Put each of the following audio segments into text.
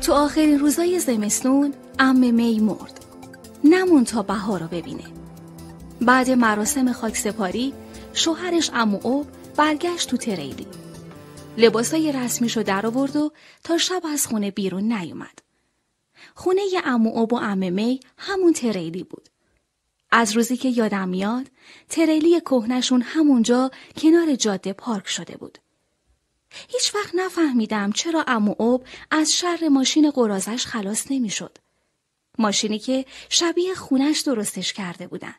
تو آخرین روزای زمستون ام می مرد نمون تا بها رو ببینه بعد مراسم خاک سپاری شوهرش امو اوب برگشت تو تریلی لباسای رسمیشو در آورد و تا شب از خونه بیرون نیومد خونه امو اوب و امه می همون تریلی بود از روزی که یادم میاد تریلی کهنشون همونجا کنار جاده پارک شده بود هیچ وقت نفهمیدم چرا امو اوب از شر ماشین قرازش خلاص نمیشد. ماشینی که شبیه خونش درستش کرده بودن.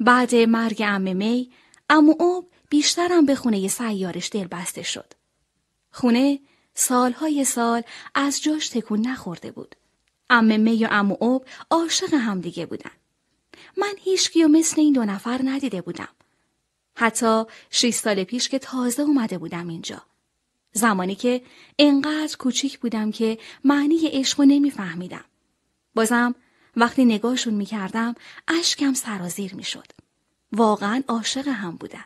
بعد مرگ امه می، امو اوب بیشترم به خونه سیارش دل بسته شد. خونه سالهای سال از جاش تکون نخورده بود. امه می و امو اوب عاشق همدیگه بودن. من هیچ و مثل این دو نفر ندیده بودم. حتی شیست سال پیش که تازه اومده بودم اینجا. زمانی که انقدر کوچیک بودم که معنی عشق رو نمیفهمیدم. بازم وقتی نگاهشون میکردم اشکم سرازیر میشد. واقعا عاشق هم بودن.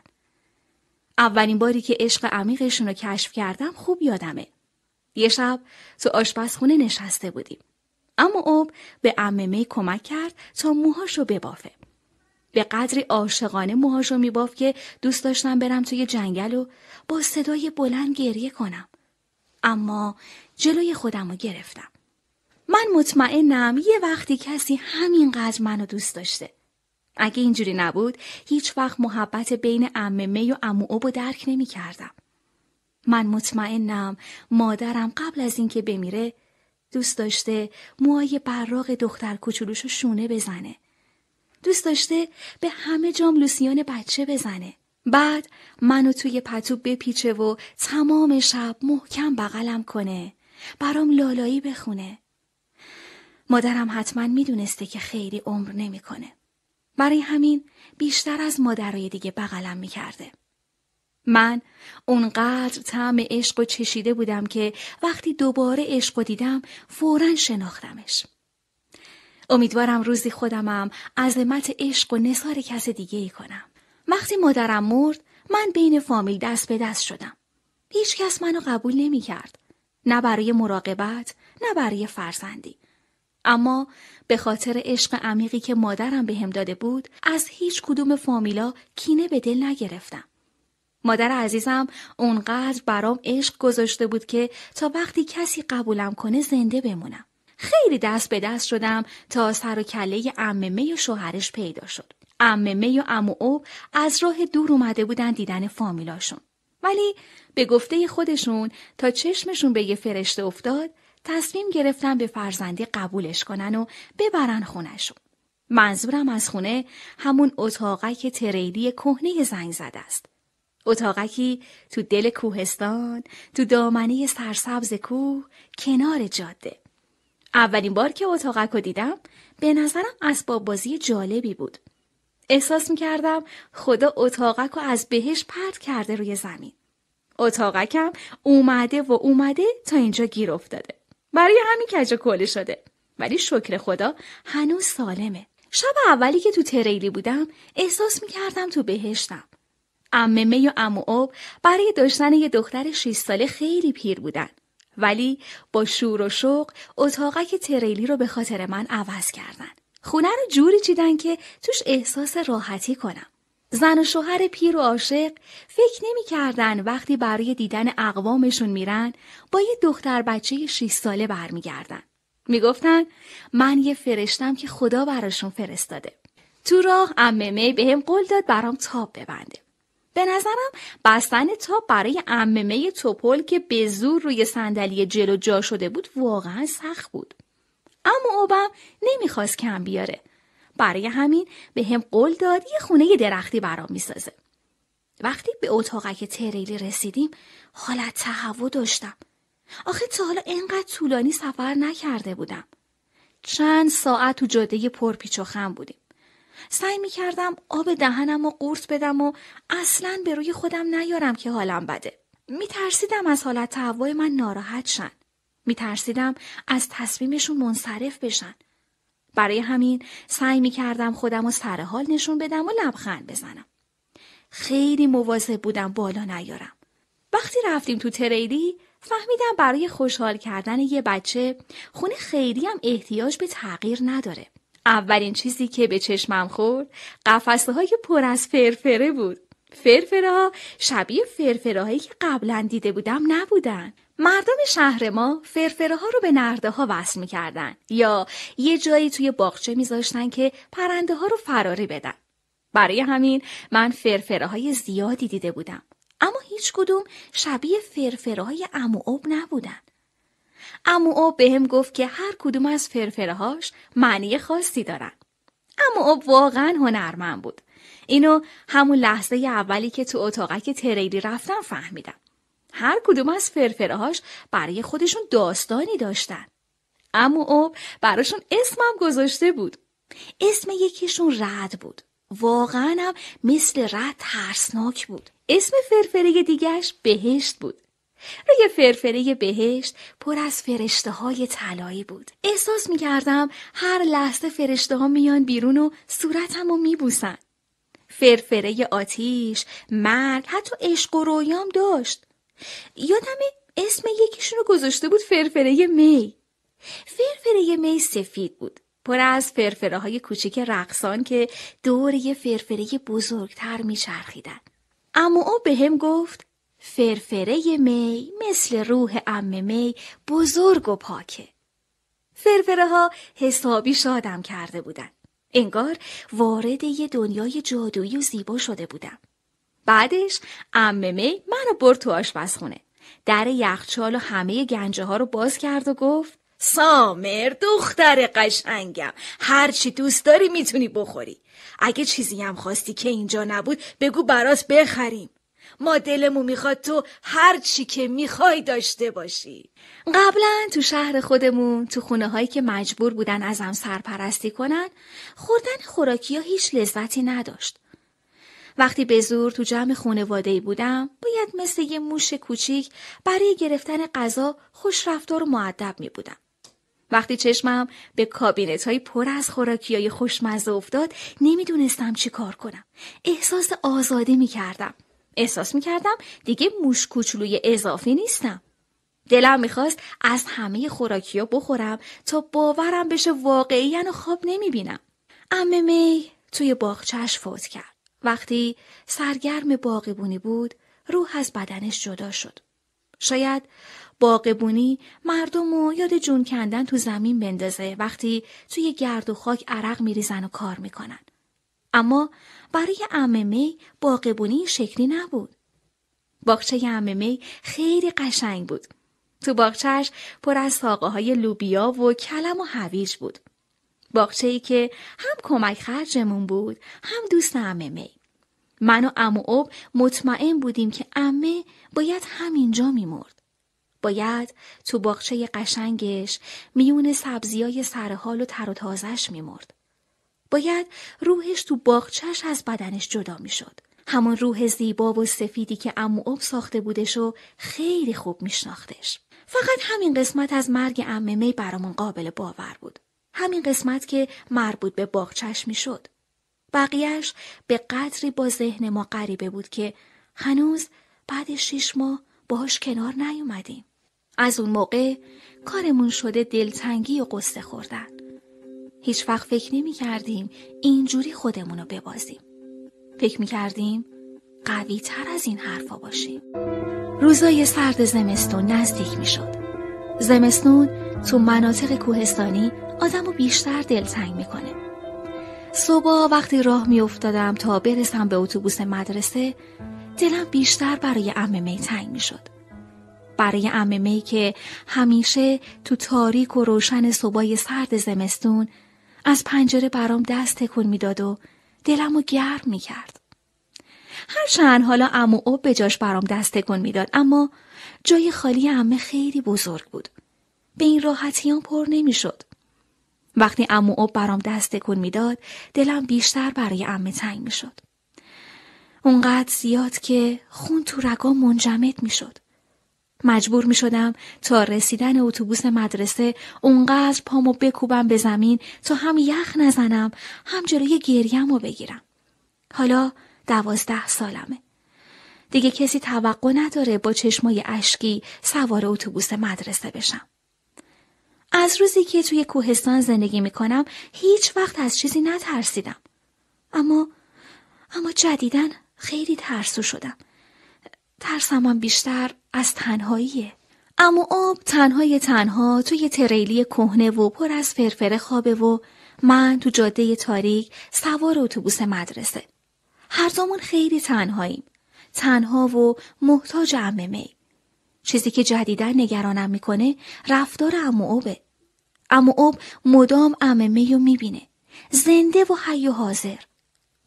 اولین باری که عشق عمیقشون رو کشف کردم خوب یادمه. یه شب تو آشپزخونه نشسته بودیم. اما اوب به اممه کمک کرد تا موهاشو ببافه. به قدری عاشقانه موهاشو میباف که دوست داشتم برم توی جنگل و با صدای بلند گریه کنم اما جلوی خودم رو گرفتم من مطمئنم یه وقتی کسی همینقدر منو دوست داشته اگه اینجوری نبود هیچ وقت محبت بین اممه و امو رو درک نمی کردم. من مطمئنم مادرم قبل از اینکه بمیره دوست داشته موهای براغ دختر کوچولوشو شونه بزنه دوست داشته به همه جام لوسیان بچه بزنه. بعد منو توی پتو بپیچه و تمام شب محکم بغلم کنه. برام لالایی بخونه. مادرم حتما میدونسته که خیلی عمر نمیکنه. برای همین بیشتر از مادرای دیگه بغلم میکرده. من اونقدر طعم عشق و چشیده بودم که وقتی دوباره عشق و دیدم فورا شناختمش. امیدوارم روزی خودمم عظمت عشق و نصار کس دیگه ای کنم. وقتی مادرم مرد من بین فامیل دست به دست شدم. هیچ کس منو قبول نمی کرد. نه برای مراقبت، نه برای فرزندی. اما به خاطر عشق عمیقی که مادرم بهم هم داده بود از هیچ کدوم فامیلا کینه به دل نگرفتم. مادر عزیزم اونقدر برام عشق گذاشته بود که تا وقتی کسی قبولم کنه زنده بمونم. خیلی دست به دست شدم تا سر و کله اممه و شوهرش پیدا شد. اممه و امو از راه دور اومده بودن دیدن فامیلاشون. ولی به گفته خودشون تا چشمشون به یه فرشته افتاد تصمیم گرفتن به فرزندی قبولش کنن و ببرن خونشون. منظورم از خونه همون اتاقک تریلی کهنه زنگ زده است. اتاقکی تو دل کوهستان، تو دامنه سرسبز کوه، کنار جاده. اولین بار که اتاقک رو دیدم به نظرم اسباب بازی جالبی بود. احساس می کردم خدا اتاقک رو از بهش پرت کرده روی زمین. اتاقکم اومده و اومده تا اینجا گیر افتاده. برای همین کجا کله شده. ولی شکر خدا هنوز سالمه. شب اولی که تو تریلی بودم احساس می کردم تو بهشتم. اممه یا امو برای داشتن یه دختر 6 ساله خیلی پیر بودن. ولی با شور و شوق اتاقک تریلی رو به خاطر من عوض کردن. خونه رو جوری چیدن که توش احساس راحتی کنم. زن و شوهر پیر و عاشق فکر نمی وقتی برای دیدن اقوامشون میرن با یه دختر بچه 6 ساله برمیگردن. میگفتن من یه فرشتم که خدا براشون فرستاده. تو راه اممه به هم قول داد برام تاب ببنده. به نظرم بستن تا برای اممه توپل که به زور روی صندلی جلو جا شده بود واقعا سخت بود. اما اوبم نمیخواست کم بیاره. برای همین به هم قول داد یه خونه درختی برام میسازه. وقتی به اتاقک تریلی رسیدیم حالت تهوع داشتم. آخه تا حالا اینقدر طولانی سفر نکرده بودم. چند ساعت تو جاده پرپیچ و خم بودیم. سعی می کردم آب دهنم و قورت بدم و اصلا به روی خودم نیارم که حالم بده. می ترسیدم از حالت تهوع من ناراحت شن. می ترسیدم از تصمیمشون منصرف بشن. برای همین سعی می کردم خودم و سرحال نشون بدم و لبخند بزنم. خیلی مواظب بودم بالا نیارم. وقتی رفتیم تو تریلی فهمیدم برای خوشحال کردن یه بچه خونه خیلی هم احتیاج به تغییر نداره. اولین چیزی که به چشمم خورد قفسه های پر از فرفره بود. فرفره ها شبیه فرفره هایی که قبلا دیده بودم نبودن. مردم شهر ما فرفره ها رو به نرده ها وصل می کردن یا یه جایی توی باغچه زاشتن که پرنده ها رو فراری بدن. برای همین من فرفره های زیادی دیده بودم. اما هیچ کدوم شبیه فرفره های اموعب نبودن. امو به هم گفت که هر کدوم از فرفرهاش معنی خاصی دارن. امو واقعا هنرمند بود. اینو همون لحظه اولی که تو اتاقک تریلی رفتم فهمیدم. هر کدوم از فرفرهاش برای خودشون داستانی داشتن. امو او براشون اسمم گذاشته بود. اسم یکیشون رد بود. واقعا هم مثل رد ترسناک بود. اسم فرفره دیگهش بهشت بود. روی فرفره بهشت پر از فرشته های طلایی بود احساس می کردم هر لحظه فرشته ها میان بیرون و صورتم رو می بوسن. فرفره آتیش، مرگ، حتی عشق و رویام داشت یادم اسم یکیشون رو گذاشته بود فرفره می فرفره می سفید بود پر از فرفره های کوچیک رقصان که دور یه فرفره بزرگتر چرخیدن اما او به هم گفت فرفره می مثل روح ام می بزرگ و پاکه. فرفره ها حسابی شادم کرده بودن. انگار وارد یه دنیای جادویی و زیبا شده بودم. بعدش ام می منو برد تو آشپزخونه. در یخچال و همه گنجه ها رو باز کرد و گفت سامر دختر قشنگم هرچی دوست داری میتونی بخوری اگه چیزی هم خواستی که اینجا نبود بگو براس بخریم ما دلمون میخواد تو هر چی که میخوای داشته باشی قبلا تو شهر خودمون تو خونه هایی که مجبور بودن ازم سرپرستی کنن خوردن خوراکی ها هیچ لذتی نداشت وقتی به زور تو جمع ای بودم باید مثل یه موش کوچیک برای گرفتن غذا خوش رفتار و معدب میبودم وقتی چشمم به کابینت های پر از خوراکی های خوشمزه افتاد نمیدونستم چی کار کنم. احساس آزادی میکردم احساس میکردم دیگه موش کوچولوی اضافی نیستم. دلم میخواست از همه ها بخورم تا باورم بشه واقعی و یعنی خواب نمیبینم. امه می توی باغچهش فوت کرد. وقتی سرگرم باغبونی بود روح از بدنش جدا شد. شاید باغبونی مردم و یاد جون کندن تو زمین بندازه وقتی توی گرد و خاک عرق میریزن و کار میکنن. اما برای می باقبونی شکلی نبود. باغچه عممه خیلی قشنگ بود. تو باغچهش پر از ساقه های لوبیا و کلم و هویج بود. باغچه ای که هم کمک خرجمون بود هم دوست عممه من و امو اب مطمئن بودیم که امه باید همینجا میمرد. باید تو باغچه قشنگش میون سبزیای سرحال و تر و تازش میمرد. باید روحش تو باغچش از بدنش جدا میشد. همان روح زیبا و سفیدی که امو اب ساخته بودش و خیلی خوب میشناختش. فقط همین قسمت از مرگ اممه برامون قابل باور بود. همین قسمت که مربوط به باغچش میشد. بقیهش به قدری با ذهن ما غریبه بود که هنوز بعد شیش ماه باهاش کنار نیومدیم. از اون موقع کارمون شده دلتنگی و قصه خوردن. هیچ وقت فکر نمی کردیم اینجوری خودمون رو ببازیم. فکر می کردیم قوی تر از این حرفا باشیم. روزای سرد زمستون نزدیک می شد. زمستون تو مناطق کوهستانی آدم رو بیشتر دلتنگ کنه. صبح وقتی راه می افتادم تا برسم به اتوبوس مدرسه دلم بیشتر برای امه می تنگ شد. برای امه می که همیشه تو تاریک و روشن صبح سرد زمستون از پنجره برام دست تکون میداد و دلمو گرم میکرد هر چند حالا امو او به جاش برام دست تکون میداد اما جای خالی امه خیلی بزرگ بود به این راحتیان پر نمیشد وقتی امو او برام دست تکون میداد دلم بیشتر برای امه تنگ میشد اونقدر زیاد که خون تو رگام منجمد میشد مجبور می شدم تا رسیدن اتوبوس مدرسه اونقدر پامو بکوبم به زمین تا هم یخ نزنم هم جلوی گریم رو بگیرم. حالا دوازده سالمه. دیگه کسی توقع نداره با چشمای اشکی سوار اتوبوس مدرسه بشم. از روزی که توی کوهستان زندگی می کنم هیچ وقت از چیزی نترسیدم. اما اما جدیدن خیلی ترسو شدم. ترسمم بیشتر از تنهاییه اما آب تنهای تنها توی تریلی کهنه و پر از فرفره خوابه و من تو جاده تاریک سوار اتوبوس مدرسه هر زمان خیلی تنهاییم تنها و محتاج عمه می چیزی که جدیدا نگرانم میکنه رفتار امو اوبه امو اوب مدام عمه می میبینه زنده و حی و حاضر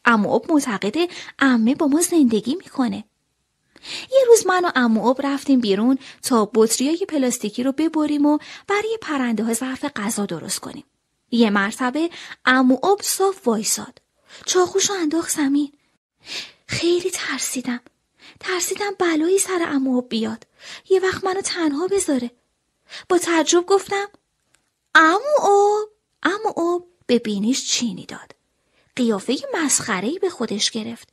امو معتقده عمه با ما زندگی میکنه یه روز من و امو اب رفتیم بیرون تا های پلاستیکی رو ببریم و برای پرنده ها ظرف غذا درست کنیم. یه مرتبه امو اب صاف وایساد. چاخوشو انداخت زمین. خیلی ترسیدم. ترسیدم بلایی سر امو اب بیاد. یه وقت منو تنها بذاره. با تعجب گفتم امو اب امو به بینیش چینی داد. قیافه ای به خودش گرفت.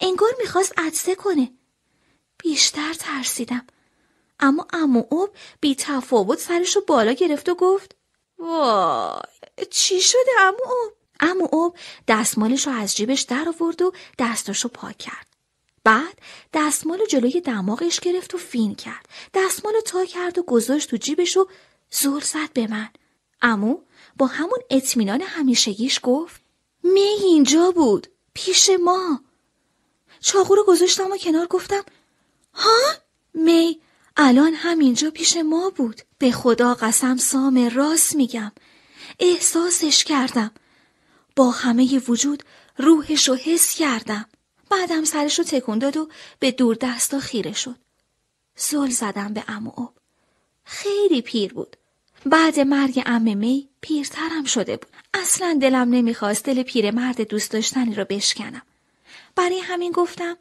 انگار میخواست عدسه کنه. بیشتر ترسیدم اما امو اوب بی تفاوت سرشو بالا گرفت و گفت وای چی شده امو اوب؟ امو اوب دستمالش رو از جیبش در آورد و دستش رو پاک کرد بعد دستمال جلوی دماغش گرفت و فین کرد دستمال تا کرد و گذاشت تو جیبش و زور زد به من امو با همون اطمینان همیشگیش گفت می اینجا بود پیش ما چاقو رو گذاشتم و کنار گفتم ها؟ می الان همینجا پیش ما بود به خدا قسم سام راست میگم احساسش کردم با همه وجود روحش رو حس کردم بعدم سرش رو تکون داد و به دور دستا خیره شد زل زدم به ام و خیلی پیر بود بعد مرگ ام می پیرترم شده بود اصلا دلم نمیخواست دل پیر مرد دوست داشتنی رو بشکنم برای همین گفتم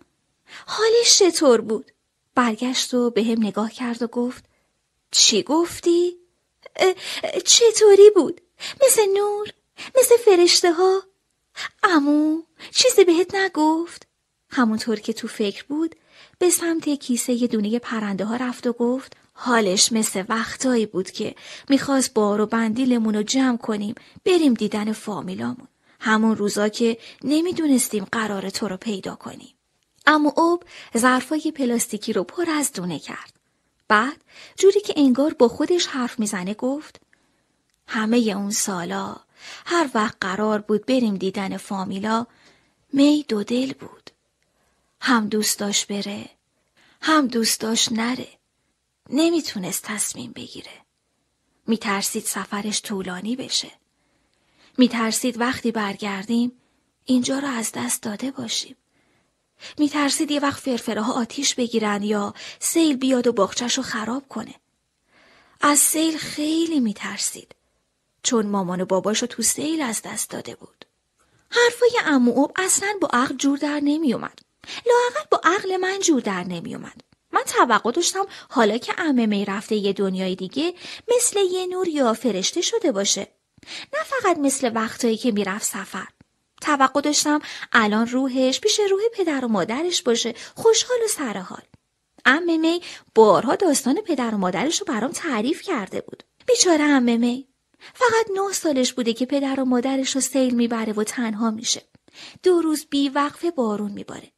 حالش چطور بود برگشت و به هم نگاه کرد و گفت چی گفتی؟ چطوری بود؟ مثل نور؟ مثل فرشته ها؟ امو چیزی بهت نگفت؟ همونطور که تو فکر بود به سمت کیسه یه دونه پرنده ها رفت و گفت حالش مثل وقتایی بود که میخواست بار و بندیلمون رو جمع کنیم بریم دیدن فامیلامون همون روزا که نمیدونستیم قرار تو رو پیدا کنیم اما اوب ظرفای پلاستیکی رو پر از دونه کرد. بعد جوری که انگار با خودش حرف میزنه گفت همه اون سالا هر وقت قرار بود بریم دیدن فامیلا می دو دل بود. هم دوست داشت بره هم دوست داشت نره. نمیتونست تصمیم بگیره. میترسید سفرش طولانی بشه. میترسید وقتی برگردیم اینجا رو از دست داده باشیم. میترسید یه وقت فرفره ها آتیش بگیرن یا سیل بیاد و باخچش رو خراب کنه. از سیل خیلی میترسید چون مامان و باباش تو سیل از دست داده بود. حرفای اوب اصلا با عقل جور در نمیومد. لااقل با عقل من جور در نمیومد. من توقع داشتم حالا که امه می رفته یه دنیای دیگه مثل یه نور یا فرشته شده باشه. نه فقط مثل وقتایی که میرفت سفر. توقع داشتم الان روحش پیش روح پدر و مادرش باشه خوشحال و سرحال امه می بارها داستان پدر و مادرش رو برام تعریف کرده بود بیچاره امه می فقط نه سالش بوده که پدر و مادرش رو سیل میبره و تنها میشه دو روز بی وقف بارون میباره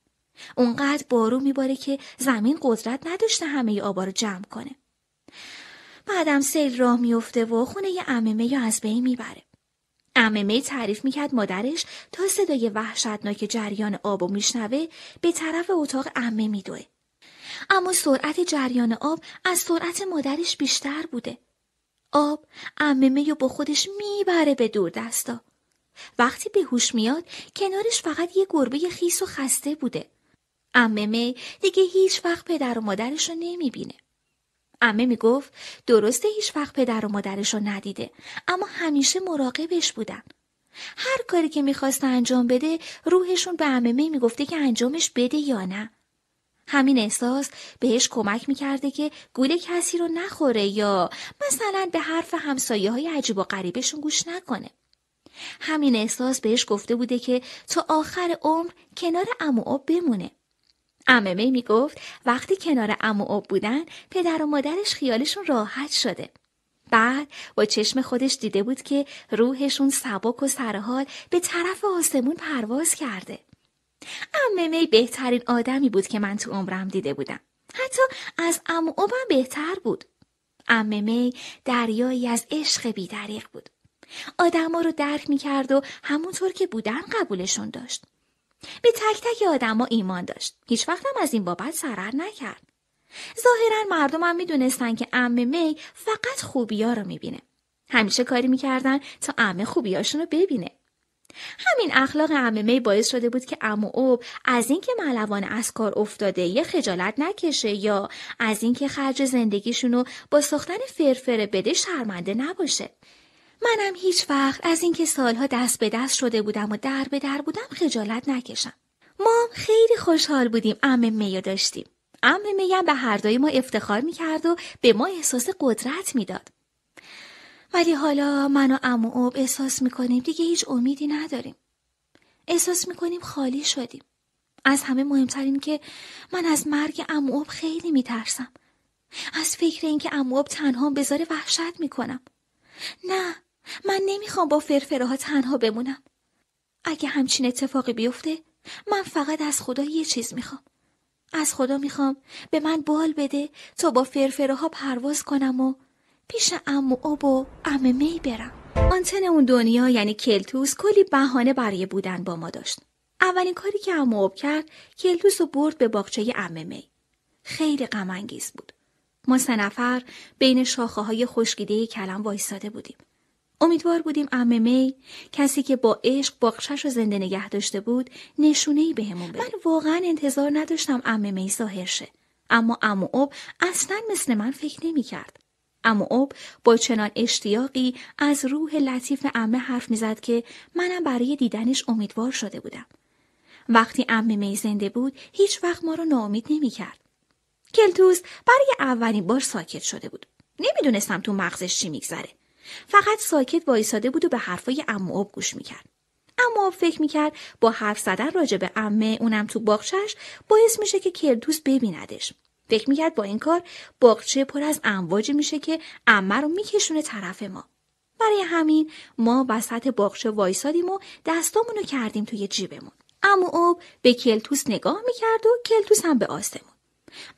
اونقدر بارون میباره که زمین قدرت نداشته همه آبا رو جمع کنه بعدم سیل راه میفته و خونه امه می از بین میبره می تعریف میکرد مادرش تا صدای وحشتناک جریان آب و میشنوه به طرف اتاق امه میدوه. اما سرعت جریان آب از سرعت مادرش بیشتر بوده. آب اممه یا با خودش میبره به دور دستا. وقتی به هوش میاد کنارش فقط یه گربه خیس و خسته بوده. اممه دیگه هیچ وقت پدر و مادرش رو نمیبینه. امه میگفت درسته هیچ وقت پدر و مادرش رو ندیده اما همیشه مراقبش بودن هر کاری که میخواست انجام بده روحشون به امه میگفته که انجامش بده یا نه همین احساس بهش کمک میکرده که گول کسی رو نخوره یا مثلا به حرف همسایه های عجیب و غریبشون گوش نکنه. همین احساس بهش گفته بوده که تا آخر عمر کنار آب بمونه. اممه می گفت وقتی کنار امو اب بودن پدر و مادرش خیالشون راحت شده. بعد با چشم خودش دیده بود که روحشون سبک و سرحال به طرف آسمون پرواز کرده. اممه بهترین آدمی بود که من تو عمرم دیده بودم. حتی از امو بهتر بود. اممه دریایی از عشق بیدریق بود. ها رو درک میکرد و همونطور که بودن قبولشون داشت. به تک تک آدما ایمان داشت. هیچ وقت از این بابت سرر نکرد. ظاهرا مردمم میدونستن که امه می فقط خوبیا رو بینه همیشه کاری میکردن تا امه خوبیاشون رو ببینه. همین اخلاق امه می باعث شده بود که عمو اوب از اینکه ملوان از کار افتاده یه خجالت نکشه یا از اینکه خرج زندگیشون رو با ساختن فرفره بده شرمنده نباشه منم هیچ وقت از اینکه سالها دست به دست شده بودم و در به در بودم خجالت نکشم ما خیلی خوشحال بودیم ام می داشتیم ام میم به هر دوی ما افتخار میکرد و به ما احساس قدرت میداد ولی حالا من و ام احساس میکنیم دیگه هیچ امیدی نداریم احساس میکنیم خالی شدیم از همه مهمتر که من از مرگ اوب خیلی میترسم از فکر اینکه اوب تنها بذاره وحشت میکنم نه من نمیخوام با فرفره ها تنها بمونم اگه همچین اتفاقی بیفته من فقط از خدا یه چیز میخوام از خدا میخوام به من بال بده تا با فرفره ها پرواز کنم و پیش امو آب و امه می برم آنتن اون دنیا یعنی کلتوس کلی بهانه برای بودن با ما داشت اولین کاری که امو آب کرد کلتوس رو برد به باغچه امه می خیلی غم بود ما سه نفر بین شاخه های خشکیده کلم وایساده بودیم امیدوار بودیم امه می کسی که با عشق باقشش رو زنده نگه داشته بود نشونه ای بهمون بده من واقعا انتظار نداشتم امه می ظاهر شه اما و اب اصلا مثل من فکر نمی کرد اما اب با چنان اشتیاقی از روح لطیف امه حرف زد که منم برای دیدنش امیدوار شده بودم وقتی امه می زنده بود هیچ وقت ما رو ناامید نمیکرد کلتوس برای اولین بار ساکت شده بود نمیدونستم تو مغزش چی میگذره فقط ساکت وایساده بود و به حرفای امواب گوش میکرد امواب فکر میکرد با حرف زدن راجع به امه اونم تو باغچش باعث میشه که کردوس ببیندش فکر میکرد با این کار باغچه پر از امواجی میشه که امه رو میکشونه طرف ما برای همین ما وسط باغچه وایسادیم و دستامونو کردیم توی جیبمون اما به کلتوس نگاه میکرد و کلتوس هم به آسمون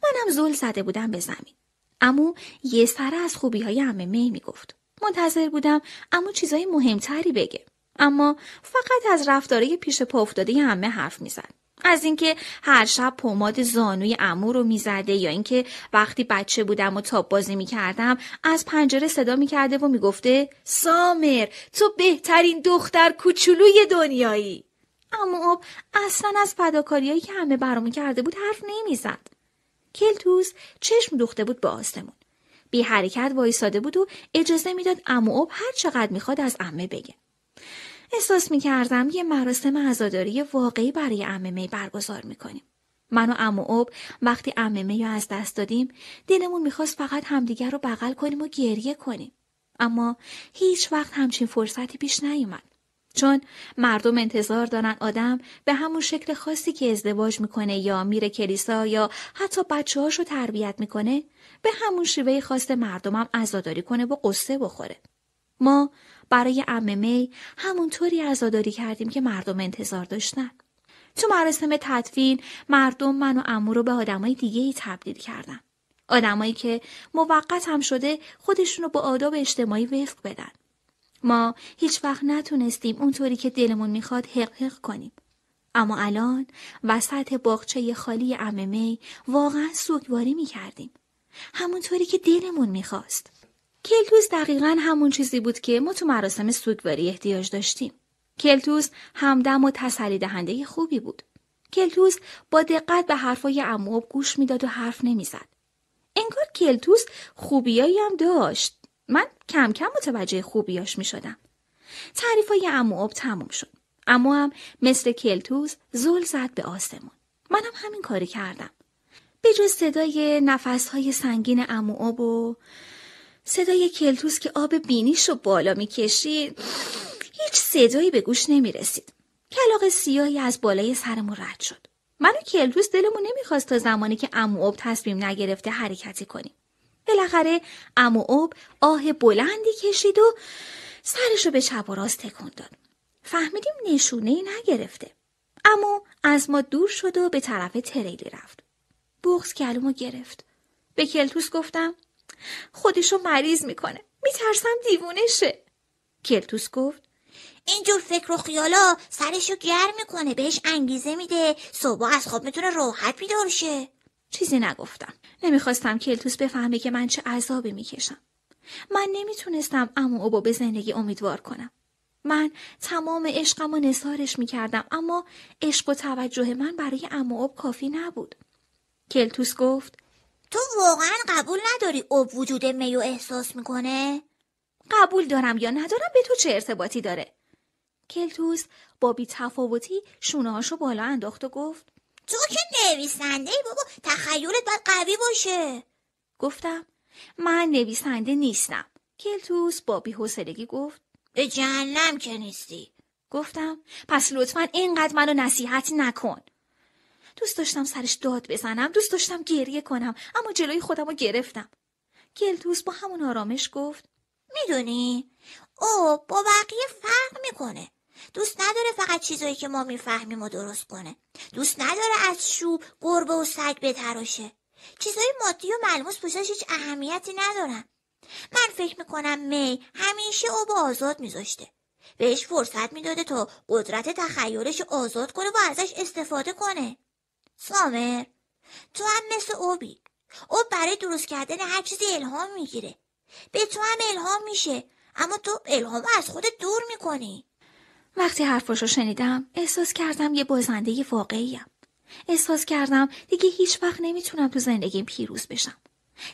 منم زل زده بودم به زمین امو یه سره از خوبی های امه می میگفت منتظر بودم اما چیزای مهمتری بگه اما فقط از رفتاره پیش پا افتاده همه حرف میزد از اینکه هر شب پماد زانوی عمو رو میزده یا اینکه وقتی بچه بودم و تاب بازی میکردم از پنجره صدا میکرده و میگفته سامر تو بهترین دختر کوچولوی دنیایی اما اب خب، اصلا از فداکاریایی که همه برامون کرده بود حرف نمیزد کلتوس چشم دوخته بود با آسمون بی حرکت وایساده بود و اجازه میداد اب هر چقدر میخواد از امه بگه احساس میکردم یه مراسم عزاداری واقعی برای امه می برگزار میکنیم من و امو وقتی امه می از دست دادیم دلمون میخواست فقط همدیگر رو بغل کنیم و گریه کنیم اما هیچ وقت همچین فرصتی پیش نیومد چون مردم انتظار دارن آدم به همون شکل خاصی که ازدواج میکنه یا میره کلیسا یا حتی بچه هاشو تربیت میکنه به همون شیوه خواست مردمم عزاداری کنه و قصه بخوره. ما برای امه می همونطوری عزاداری کردیم که مردم انتظار داشتن. تو مراسم تدفین مردم من و امو رو به آدمای دیگه ای تبدیل کردن. آدمایی که موقت هم شده خودشون رو با آداب اجتماعی وفق بدن. ما هیچ وقت نتونستیم اونطوری که دلمون میخواد حق حق کنیم. اما الان وسط باغچه خالی می واقعا سوگواری میکردیم. همونطوری که دلمون میخواست کلتوس دقیقا همون چیزی بود که ما تو مراسم سوگواری احتیاج داشتیم کلتوس همدم و تسلی دهنده خوبی بود کلتوس با دقت به حرفای اموب گوش میداد و حرف نمیزد انگار کلتوس خوبیایی هم داشت من کم کم متوجه خوبیاش میشدم تعریفای اموب تموم شد. اما هم مثل کلتوس زل زد به آسمون. منم همین کاری کردم. به جز صدای های سنگین امو آب و صدای کلتوس که آب بینیش رو بالا میکشید هیچ صدایی به گوش رسید. کلاق سیاهی از بالای سرمون رد شد من و کلتوس دلمون نمیخواست تا زمانی که امو آب تصمیم نگرفته حرکتی کنیم بالاخره امو آب آه بلندی کشید و سرش رو به چپ و راست تکون داد فهمیدیم نشونه ای نگرفته اما از ما دور شد و به طرف تریلی رفت بغز گلومو گرفت به کلتوس گفتم خودشو مریض میکنه میترسم دیوونه شه کلتوس گفت اینجور فکر و خیالا سرشو گرم میکنه بهش انگیزه میده صبح از خواب میتونه راحت بیدار شه چیزی نگفتم نمیخواستم کلتوس بفهمه که من چه عذابی میکشم من نمیتونستم امو اوبا به زندگی امیدوار کنم من تمام عشقم و نصارش میکردم اما عشق و توجه من برای امو کافی نبود کلتوس گفت تو واقعا قبول نداری اوب وجود میو احساس میکنه؟ قبول دارم یا ندارم به تو چه ارتباطی داره؟ کلتوس با بی تفاوتی شونهاشو بالا انداخت و گفت تو که نویسنده بابا تخیلت باید قوی باشه گفتم من نویسنده نیستم کلتوس با بیحسلگی گفت به جهنم که نیستی گفتم پس لطفا اینقدر منو نصیحت نکن دوست داشتم سرش داد بزنم دوست داشتم گریه کنم اما جلوی خودم رو گرفتم گلتوس با همون آرامش گفت میدونی او با بقیه فرق میکنه دوست نداره فقط چیزایی که ما میفهمیم و درست کنه دوست نداره از شوب گربه و سگ بتراشه چیزای مادی و ملموس پوشش هیچ اهمیتی ندارن من فکر میکنم می همیشه او با آزاد میذاشته بهش فرصت میداده تا قدرت تخیلش آزاد کنه و ازش استفاده کنه سامر تو هم مثل اوبی او برای درست کردن هر چیزی الهام میگیره به تو هم الهام میشه اما تو الهام از خودت دور میکنی وقتی حرفاشو شنیدم احساس کردم یه بازنده واقعیم احساس کردم دیگه هیچ وقت نمیتونم تو زندگیم پیروز بشم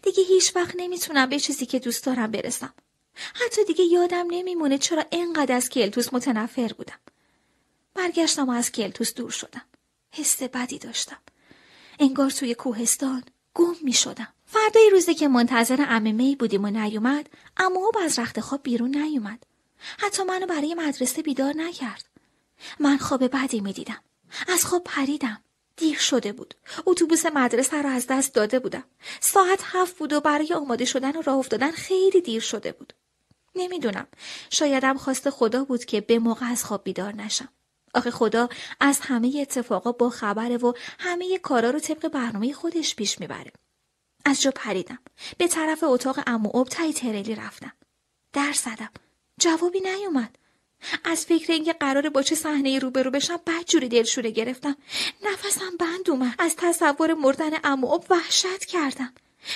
دیگه هیچ وقت نمیتونم به چیزی که دوست دارم برسم حتی دیگه یادم نمیمونه چرا انقدر از کلتوس متنفر بودم برگشتم و از کلتوس دور شدم حس بدی داشتم انگار توی کوهستان گم می شدم فردای روزی که منتظر عمه می بودیم و نیومد اما او از رخت خواب بیرون نیومد حتی منو برای مدرسه بیدار نکرد من خواب بدی می دیدم از خواب پریدم دیر شده بود اتوبوس مدرسه را از دست داده بودم ساعت هفت بود و برای آماده شدن و راه افتادن خیلی دیر شده بود نمیدونم شایدم خواست خدا بود که به موقع از خواب بیدار نشم آخه خدا از همه اتفاقا با خبره و همه کارا رو طبق برنامه خودش پیش میبره. از جا پریدم. به طرف اتاق امو اب تای ترلی رفتم. در زدم. جوابی نیومد. از فکر اینکه قرار با چه صحنه روبرو بشم دل دلشوره گرفتم نفسم بند اومد از تصور مردن امو وحشت کردم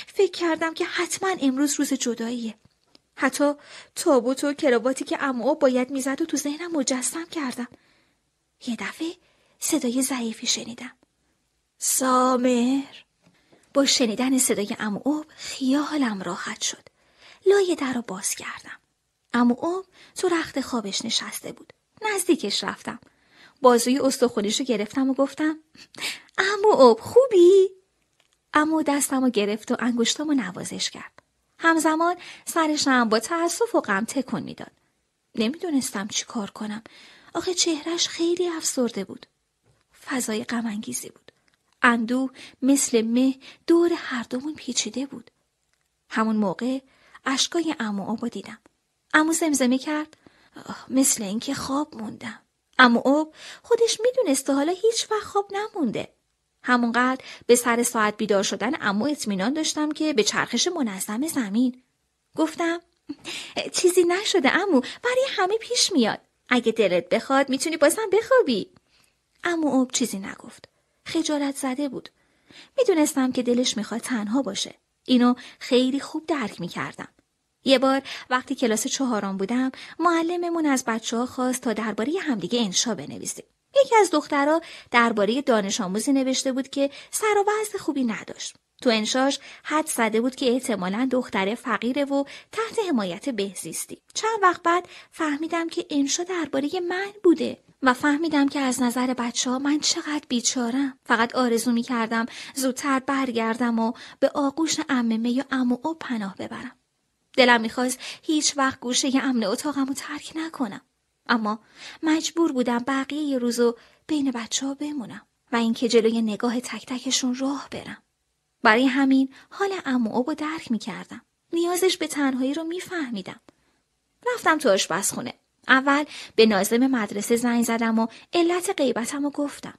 فکر کردم که حتما امروز روز جداییه حتی تابوت و کراواتی که امو باید میزد و تو ذهنم مجسم کردم یه دفعه صدای ضعیفی شنیدم سامر با شنیدن صدای امو خیالم راحت شد لایه در رو باز کردم امو تو رخت خوابش نشسته بود نزدیکش رفتم بازوی استخونیش گرفتم و گفتم امو خوبی؟ امو دستم رو گرفت و انگشتم نوازش کرد همزمان سرش هم با تأسف و غم تکون میداد نمیدونستم چی کار کنم آخه چهرش خیلی افسرده بود. فضای غمانگیزی بود. اندوه مثل مه دور هر دومون پیچیده بود. همون موقع اشکای امو آبا دیدم. امو زمزمه کرد مثل اینکه خواب موندم. اما اوب خودش میدونست تا حالا هیچ وقت خواب نمونده. همونقدر به سر ساعت بیدار شدن امو اطمینان داشتم که به چرخش منظم زمین. گفتم چیزی نشده امو برای همه پیش میاد. اگه دلت بخواد میتونی بازم بخوابی اما اوب چیزی نگفت خجالت زده بود میدونستم که دلش میخواد تنها باشه اینو خیلی خوب درک میکردم یه بار وقتی کلاس چهارم بودم معلممون از بچه ها خواست تا درباره همدیگه انشا بنویسیم یکی از دخترها درباره دانش آموزی نوشته بود که سر و خوبی نداشت تو انشاش حد زده بود که احتمالا دختر فقیره و تحت حمایت بهزیستی چند وقت بعد فهمیدم که انشا درباره من بوده و فهمیدم که از نظر بچه ها من چقدر بیچارم فقط آرزو می کردم زودتر برگردم و به آغوش اممه یا امو پناه ببرم دلم میخواست هیچ وقت گوشه ی امن اتاقم رو ترک نکنم اما مجبور بودم بقیه یه روزو بین بچه ها بمونم و اینکه جلوی نگاه تک تکشون راه برم برای همین حال امو رو درک کردم. نیازش به تنهایی رو میفهمیدم. رفتم تو آشپزخونه. اول به نازم مدرسه زنگ زدم و علت غیبتم رو گفتم.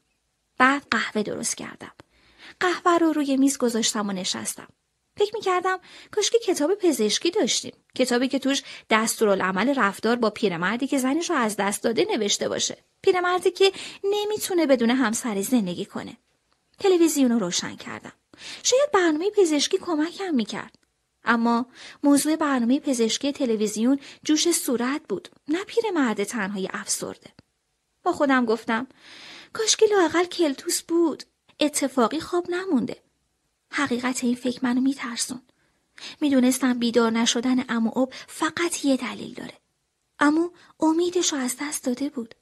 بعد قهوه درست کردم. قهوه رو روی میز گذاشتم و نشستم. فکر می کردم کاش که کتاب پزشکی داشتیم. کتابی که توش دستورالعمل رفتار با پیرمردی که زنش رو از دست داده نوشته باشه. پیرمردی که نمیتونه بدون همسری زندگی کنه. تلویزیون رو روشن کردم. شاید برنامه پزشکی کمکم میکرد اما موضوع برنامه پزشکی تلویزیون جوش صورت بود نه معده تنهای افسرده با خودم گفتم کاش که لاقل کلتوس بود اتفاقی خواب نمونده حقیقت این فکر منو میترسون میدونستم بیدار نشدن امو اب فقط یه دلیل داره اما امیدش از دست داده بود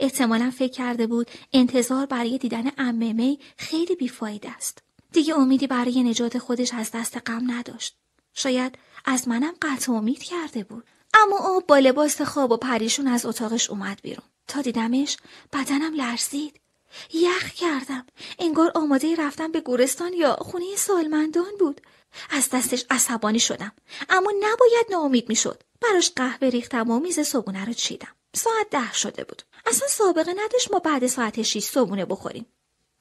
احتمالا فکر کرده بود انتظار برای دیدن اممی خیلی بیفاید است دیگه امیدی برای نجات خودش از دست غم نداشت. شاید از منم قطع امید کرده بود. اما او با لباس خواب و پریشون از اتاقش اومد بیرون. تا دیدمش بدنم لرزید. یخ کردم. انگار آماده رفتن به گورستان یا خونه سالمندان بود. از دستش عصبانی شدم. اما نباید ناامید میشد. براش قهوه ریختم و میز صبونه رو چیدم. ساعت ده شده بود. اصلا سابقه نداشت ما بعد ساعت 6 صبونه بخوریم.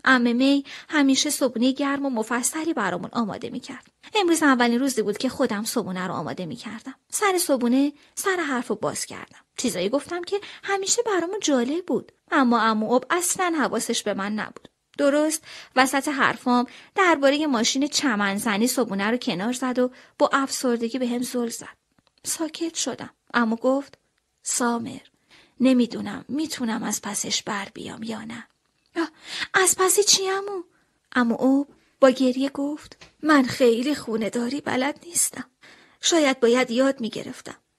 امه می همیشه صبونه گرم و مفصلی برامون آماده میکرد. امروز اولین روزی بود که خودم صبونه رو آماده میکردم. سر صبونه سر حرف رو باز کردم. چیزایی گفتم که همیشه برامون جالب بود. اما امو اب اصلا حواسش به من نبود. درست وسط حرفام درباره ماشین چمنزنی صبونه رو کنار زد و با افسردگی به هم زل زد. ساکت شدم. اما گفت سامر نمیدونم میتونم از پسش بر بیام یا نه. از پسی چی امو؟ اما او با گریه گفت من خیلی داری بلد نیستم. شاید باید یاد می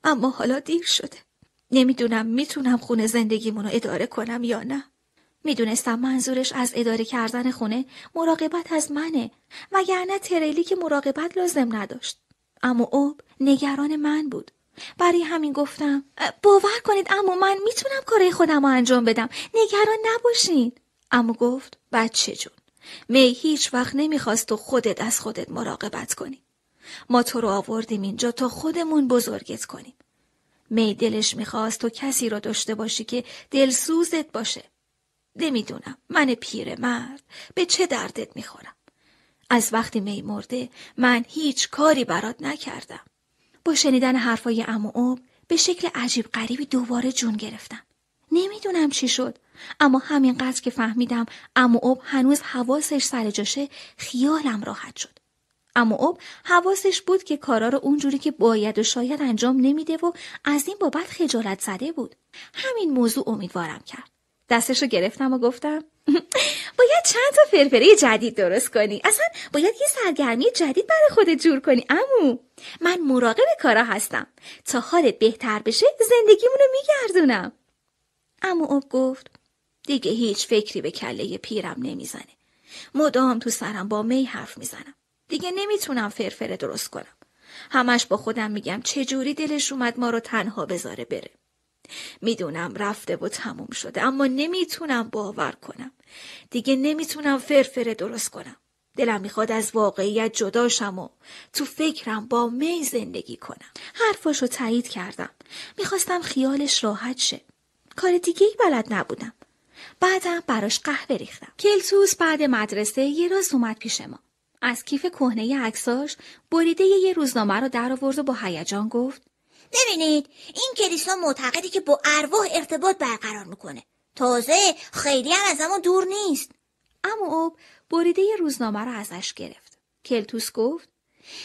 اما حالا دیر شده. نمیدونم میتونم خونه زندگیمونو اداره کنم یا نه. میدونستم منظورش از اداره کردن خونه مراقبت از منه وگرنه تریلی که مراقبت لازم نداشت اما اوب نگران من بود برای همین گفتم باور کنید اما من میتونم کارای خودم رو انجام بدم نگران نباشین اما گفت بچه جون می هیچ وقت نمیخواست تو خودت از خودت مراقبت کنی ما تو رو آوردیم اینجا تا خودمون بزرگت کنیم می دلش میخواست تو کسی را داشته باشی که دلسوزت باشه نمیدونم من پیر مرد به چه دردت میخورم از وقتی می مرده من هیچ کاری برات نکردم با شنیدن حرفای امو به شکل عجیب غریبی دوباره جون گرفتم نمیدونم چی شد اما همینقدر که فهمیدم اما اب هنوز حواسش سر جاشه خیالم راحت شد اما اب حواسش بود که کارا رو اونجوری که باید و شاید انجام نمیده و از این بابت خجالت زده بود همین موضوع امیدوارم کرد دستش رو گرفتم و گفتم باید چند تا فرفره جدید درست کنی اصلا باید یه سرگرمی جدید برای خودت جور کنی امو من مراقب کارا هستم تا حالت بهتر بشه زندگیمونو میگردونم اما او گفت دیگه هیچ فکری به کله پیرم نمیزنه. مدام تو سرم با می حرف میزنم. دیگه نمیتونم فرفره درست کنم. همش با خودم میگم چجوری دلش اومد ما رو تنها بذاره بره. میدونم رفته و تموم شده اما نمیتونم باور کنم. دیگه نمیتونم فرفره درست کنم. دلم میخواد از واقعیت جداشم و تو فکرم با می زندگی کنم. حرفاشو تایید کردم. میخواستم خیالش راحت شه. کار دیگه ای بلد نبودم. بعدم براش قهوه ریختم. کلتوس بعد مدرسه یه راز اومد پیش ما. از کیف کهنه عکساش بریده یه روزنامه رو در آورد و با هیجان گفت ببینید این کلیسا معتقده که با ارواح ارتباط برقرار میکنه تازه خیلی هم از اما دور نیست اما اوب بریده یه روزنامه رو ازش گرفت کلتوس گفت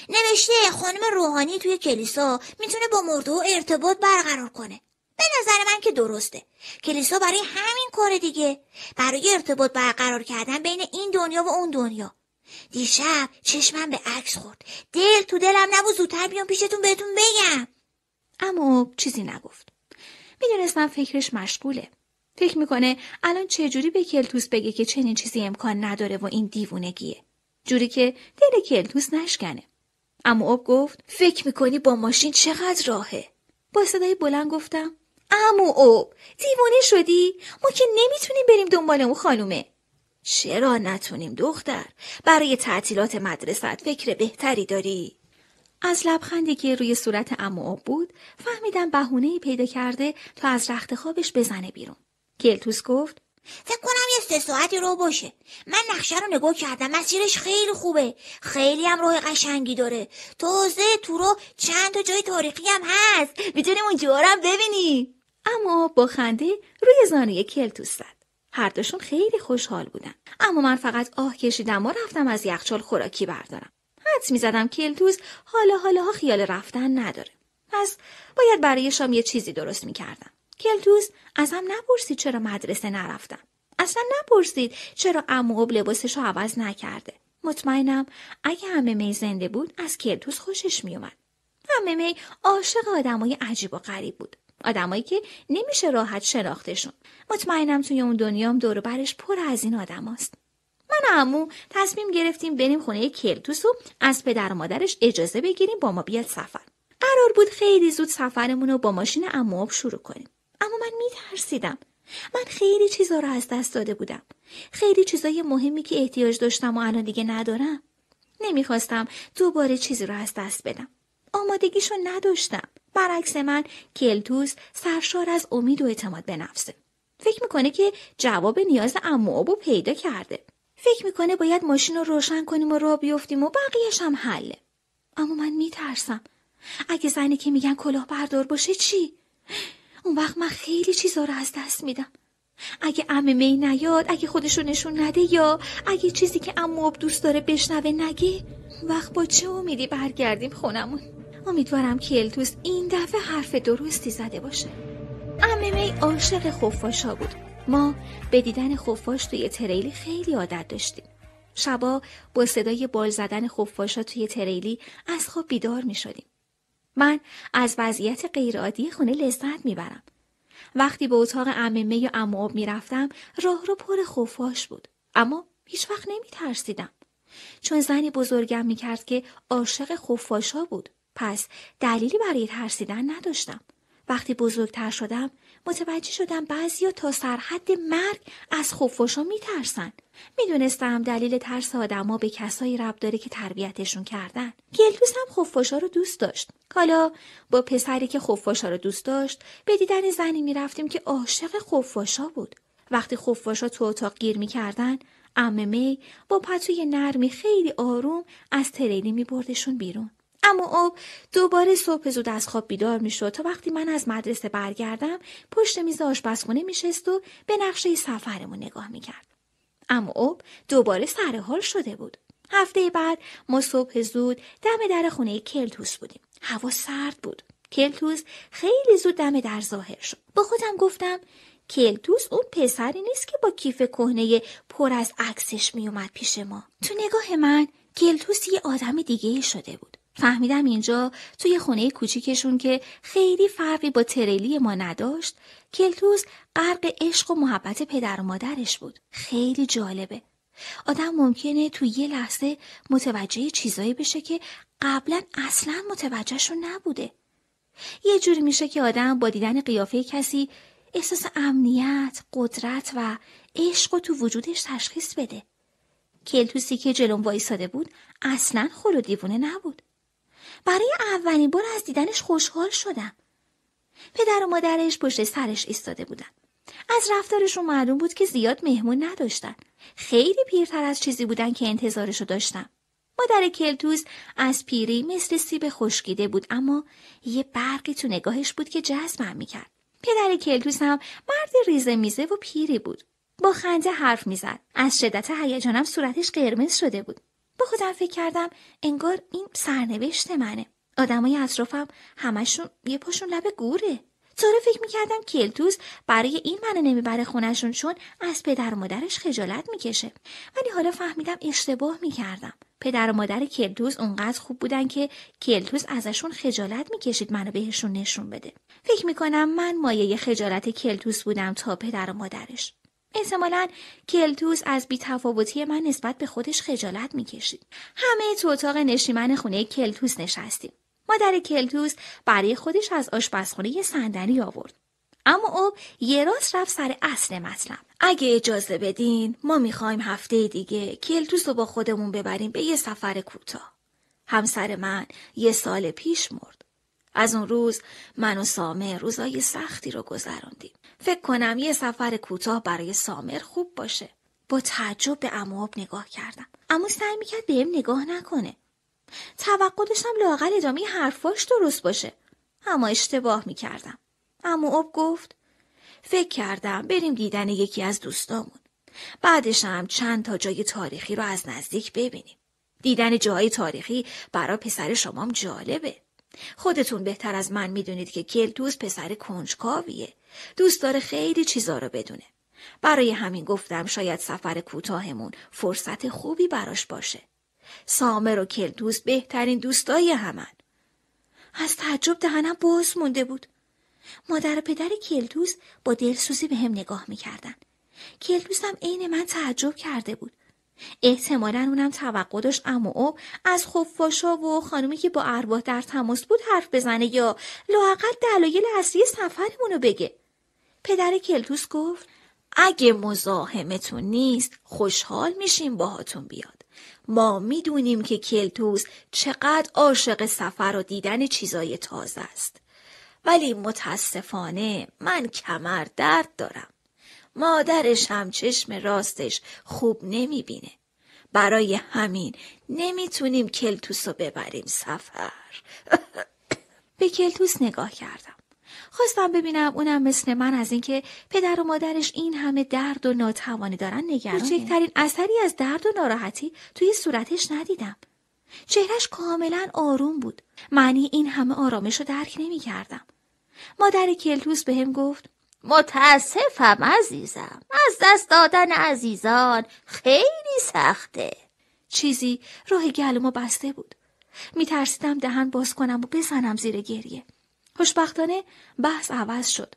نوشته خانم روحانی توی کلیسا میتونه با مرده ارتباط برقرار کنه به نظر من که درسته کلیسا برای همین کار دیگه برای ارتباط برقرار کردن بین این دنیا و اون دنیا دیشب چشمم به عکس خورد دل تو دلم نبود زودتر بیام پیشتون بهتون بگم اما چیزی نگفت من فکرش مشغوله فکر میکنه الان چجوری به کلتوس بگه که چنین چیزی امکان نداره و این دیوونگیه جوری که دل کلتوس نشکنه اما اب گفت فکر میکنی با ماشین چقدر راهه با صدای بلند گفتم امو او دیوانه شدی ما که نمیتونیم بریم دنبال اون خانومه چرا نتونیم دختر برای تعطیلات مدرسه فکر بهتری داری از لبخندی که روی صورت امو بود فهمیدم بهونه پیدا کرده تا از رخت خوابش بزنه بیرون گلتوس گفت فکر کنم یه سه ساعتی رو باشه من نقشه رو نگاه کردم مسیرش خیلی خوبه خیلی هم راه قشنگی داره تازه تو رو چند تا جای تاریخی هم هست میتونیم اونجا رو ببینی اما با خنده روی زانوی کلتوس زد هر دوشون خیلی خوشحال بودن اما من فقط آه کشیدم و رفتم از یخچال خوراکی بردارم حدس میزدم کلتوس حالا حالا خیال رفتن نداره پس باید برای شام یه چیزی درست میکردم کلتوس ازم نپرسید چرا مدرسه نرفتم اصلا نپرسید چرا امو لباسش رو عوض نکرده مطمئنم اگه همه می زنده بود از کلتوس خوشش میومد همه می عاشق آدمای عجیب و غریب بود آدمایی که نمیشه راحت شناختشون مطمئنم توی اون دنیام دور برش پر از این آدماست من و عمو تصمیم گرفتیم بریم خونه کلتوس و از پدر و مادرش اجازه بگیریم با ما بیاد سفر قرار بود خیلی زود سفرمون رو با ماشین امواب شروع کنیم اما من میترسیدم من خیلی چیزا رو از دست داده بودم خیلی چیزای مهمی که احتیاج داشتم و الان دیگه ندارم نمیخواستم دوباره چیزی رو از دست بدم آمادگیشو نداشتم برعکس من کلتوس سرشار از امید و اعتماد به نفسه فکر میکنه که جواب نیاز اموابو پیدا کرده فکر میکنه باید ماشین رو روشن کنیم و را بیفتیم و بقیهش هم حله اما من میترسم اگه زنی که میگن کلاه بردار باشه چی؟ اون وقت من خیلی چیزا رو از دست میدم اگه امه می نیاد اگه خودشو نشون نده یا اگه چیزی که اموب دوست داره بشنوه نگه وقت با چه امیدی برگردیم خونمون امیدوارم التوس این دفعه حرف درستی زده باشه می عاشق خفاشا بود ما به دیدن خفاش توی تریلی خیلی عادت داشتیم شبا با صدای بال زدن خفاشا توی تریلی از خواب بیدار می شدیم. من از وضعیت غیرعادی خونه لذت می برم. وقتی به اتاق اممه یا امواب می رفتم راه رو پر خفاش بود. اما هیچ وقت نمی ترسیدم. چون زنی بزرگم می کرد که عاشق خفاشا بود. پس دلیلی برای ترسیدن نداشتم. وقتی بزرگتر شدم متوجه شدم بعضی تا سرحد مرگ از خفاشا میترسن میدونستم دلیل ترس آدما به کسایی رب داره که تربیتشون کردن گلدوسم ها رو دوست داشت حالا با پسری که ها رو دوست داشت به دیدن زنی میرفتیم که عاشق خوفش بود وقتی ها تو اتاق گیر میکردن امه می با پتوی نرمی خیلی آروم از تریلی میبردشون بیرون اما او دوباره صبح زود از خواب بیدار می میشد تا وقتی من از مدرسه برگردم پشت میز آشپزخونه شست و به نقشه سفرمون نگاه می کرد اما او دوباره سر حال شده بود هفته بعد ما صبح زود دم در خونه کلتوس بودیم هوا سرد بود کلتوس خیلی زود دم در ظاهر شد با خودم گفتم کلتوس اون پسری نیست که با کیف کهنه پر از عکسش میومد پیش ما تو نگاه من کلتوس یه آدم دیگه شده بود فهمیدم اینجا توی خونه کوچیکشون که خیلی فرقی با تریلی ما نداشت کلتوس غرق عشق و محبت پدر و مادرش بود خیلی جالبه آدم ممکنه تو یه لحظه متوجه چیزایی بشه که قبلا اصلا متوجهشون نبوده یه جوری میشه که آدم با دیدن قیافه کسی احساس امنیت، قدرت و عشق رو تو وجودش تشخیص بده کلتوسی که جلوم وایساده بود اصلا خلو دیوونه نبود برای اولین بار از دیدنش خوشحال شدم. پدر و مادرش پشت سرش ایستاده بودن. از رفتارشون معلوم بود که زیاد مهمون نداشتن. خیلی پیرتر از چیزی بودن که انتظارشو داشتم. مادر کلتوس از پیری مثل سیب خشکیده بود اما یه برقی تو نگاهش بود که جذبم میکرد. پدر کلتوز هم مرد ریزه میزه و پیری بود. با خنده حرف میزد. از شدت هیجانم صورتش قرمز شده بود. با خودم فکر کردم انگار این سرنوشت منه آدمای اطرافم همشون یه پاشون لبه گوره تازه فکر میکردم کلتوز برای این منو نمیبره خونشون چون از پدر و مادرش خجالت میکشه ولی حالا فهمیدم اشتباه میکردم پدر و مادر کلتوز اونقدر خوب بودن که کلتوز ازشون خجالت میکشید منو بهشون نشون بده فکر میکنم من مایه خجالت کلتوز بودم تا پدر و مادرش احتمالا کلتوس از بیتفاوتی من نسبت به خودش خجالت میکشید همه تو اتاق نشیمن خونه کلتوس نشستیم مادر کلتوس برای خودش از آشپزخونه یه صندلی آورد اما اوب یه راست رفت سر اصل مطلب اگه اجازه بدین ما میخوایم هفته دیگه کلتوس رو با خودمون ببریم به یه سفر کوتاه همسر من یه سال پیش مرد از اون روز من و سامه روزای سختی رو گذراندیم فکر کنم یه سفر کوتاه برای سامر خوب باشه با تعجب به امواب نگاه کردم اما سعی میکرد بهم نگاه نکنه توقع داشتم لاقل ادامه حرفاش درست باشه اما اشتباه میکردم اما اب گفت فکر کردم بریم دیدن یکی از دوستامون بعدش هم چند تا جای تاریخی رو از نزدیک ببینیم دیدن جای تاریخی برا پسر شمام جالبه خودتون بهتر از من میدونید که کلتوس پسر کنجکاویه دوست داره خیلی چیزا رو بدونه. برای همین گفتم شاید سفر کوتاهمون فرصت خوبی براش باشه. سامر و کلدوز بهترین دوستای همن. از تعجب دهنم باز مونده بود. مادر و پدر کلدوز با دلسوزی به هم نگاه میکردن. کلدوز هم عین من تعجب کرده بود. احتمالا اونم توقع داشت اما او از خفاشا و خانومی که با ارواح در تماس بود حرف بزنه یا لاقل دلایل اصلی سفرمونو بگه پدر کلتوس گفت اگه مزاحمتون نیست خوشحال میشیم باهاتون بیاد ما میدونیم که کلتوس چقدر عاشق سفر و دیدن چیزای تازه است ولی متاسفانه من کمر درد دارم مادرش هم چشم راستش خوب نمیبینه برای همین نمیتونیم کلتوس رو ببریم سفر به کلتوس نگاه کرد. خواستم ببینم اونم مثل من از اینکه پدر و مادرش این همه درد و ناتوانی دارن نگرانه کوچکترین اثری از درد و ناراحتی توی صورتش ندیدم چهرش کاملا آروم بود معنی این همه آرامش رو درک نمی کردم. مادر کلتوس به هم گفت متاسفم عزیزم از دست دادن عزیزان خیلی سخته چیزی راه گلومو بسته بود میترسیدم دهن باز کنم و بزنم زیر گریه خوشبختانه بحث عوض شد.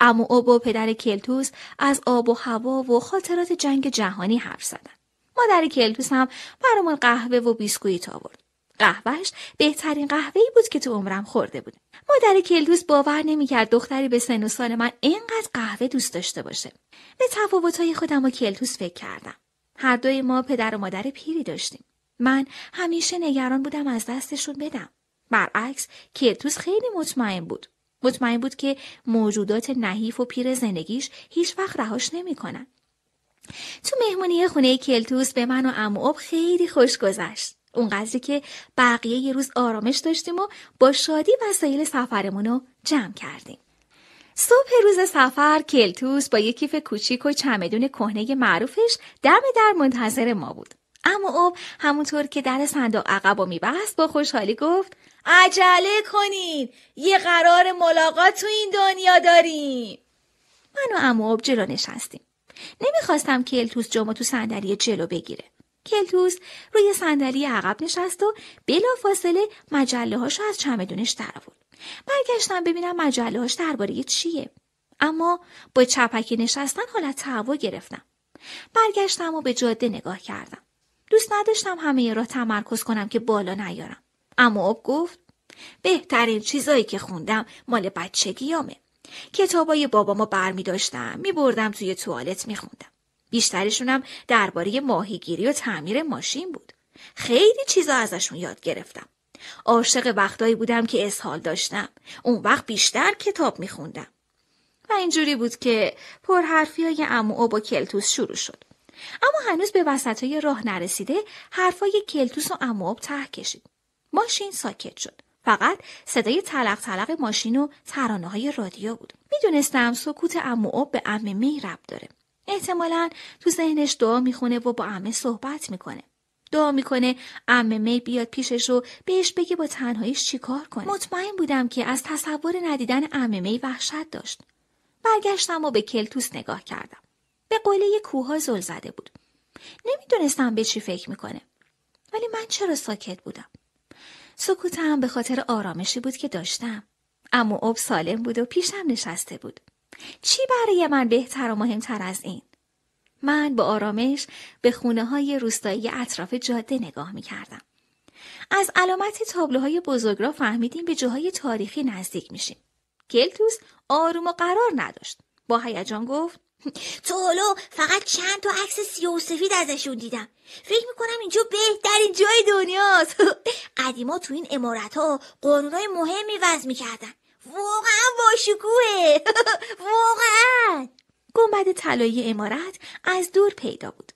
اما اوب و پدر کلتوس از آب و هوا و خاطرات جنگ جهانی حرف زدن. مادر کلتوس هم برامون قهوه و بیسکویت آورد. قهوهش بهترین قهوه بود که تو عمرم خورده بود. مادر کلتوس باور نمیکرد دختری به سن و سال من اینقدر قهوه دوست داشته باشه. به تفاوتهای خودم و کلتوس فکر کردم. هر دوی ما پدر و مادر پیری داشتیم. من همیشه نگران بودم از دستشون بدم. برعکس کلتوس خیلی مطمئن بود. مطمئن بود که موجودات نحیف و پیر زندگیش هیچ وقت رهاش نمیکنن. تو مهمونی خونه کلتوس به من و امواب خیلی خوش گذشت. اونقدری که بقیه یه روز آرامش داشتیم و با شادی وسایل سفرمون رو جمع کردیم. صبح روز سفر کلتوس با یه کیف کوچیک و چمدون کهنه معروفش دم در منتظر ما بود. اما همونطور که در صندوق عقب و میبست با خوشحالی گفت عجله کنین یه قرار ملاقات تو این دنیا داریم من و اب جلو نشستیم نمیخواستم کلتوس جمع تو صندلی جلو بگیره کلتوس روی صندلی عقب نشست و بلا فاصله مجله هاشو از چمدونش بود برگشتم ببینم مجله هاش درباره چیه اما با چپکی نشستن حالت تعوی گرفتم برگشتم و به جاده نگاه کردم دوست نداشتم همه را تمرکز کنم که بالا نیارم اما گفت بهترین چیزایی که خوندم مال بچگیامه کتابای بابامو برمی داشتم می بردم توی توالت می خوندم. بیشترشونم درباره ماهیگیری و تعمیر ماشین بود. خیلی چیزا ازشون یاد گرفتم. عاشق وقتایی بودم که اسهال داشتم. اون وقت بیشتر کتاب می خوندم. و اینجوری بود که پرحرفی های امو با کلتوس شروع شد. اما هنوز به وسط های راه نرسیده حرفای کلتوس و امو ته کشید. ماشین ساکت شد. فقط صدای تلق تلق ماشین و ترانه های رادیو بود. میدونستم سکوت امو به امه می رب داره. احتمالا تو ذهنش دعا میخونه و با امه صحبت میکنه. دعا میکنه امه می بیاد پیشش و بهش بگه با تنهاییش چیکار کنه. مطمئن بودم که از تصور ندیدن امه می وحشت داشت. برگشتم و به کلتوس نگاه کردم. به قله کوه زل زده بود. نمیدونستم به چی فکر میکنه. ولی من چرا ساکت بودم؟ سکوتم به خاطر آرامشی بود که داشتم. اما اب سالم بود و پیشم نشسته بود. چی برای من بهتر و مهمتر از این؟ من با آرامش به خونه های روستایی اطراف جاده نگاه می کردم. از علامت تابلوهای بزرگ را فهمیدیم به جاهای تاریخی نزدیک میشیم. کلتوس آروم و قرار نداشت. با هیجان گفت تو فقط چند تا عکس سیاه و سفید ازشون دیدم فکر میکنم اینجا بهترین جای دنیاست قدیما تو این امارت ها مهمی وضع میکردن واقعا باشکوه واقعا گنبد طلایی امارت از دور پیدا بود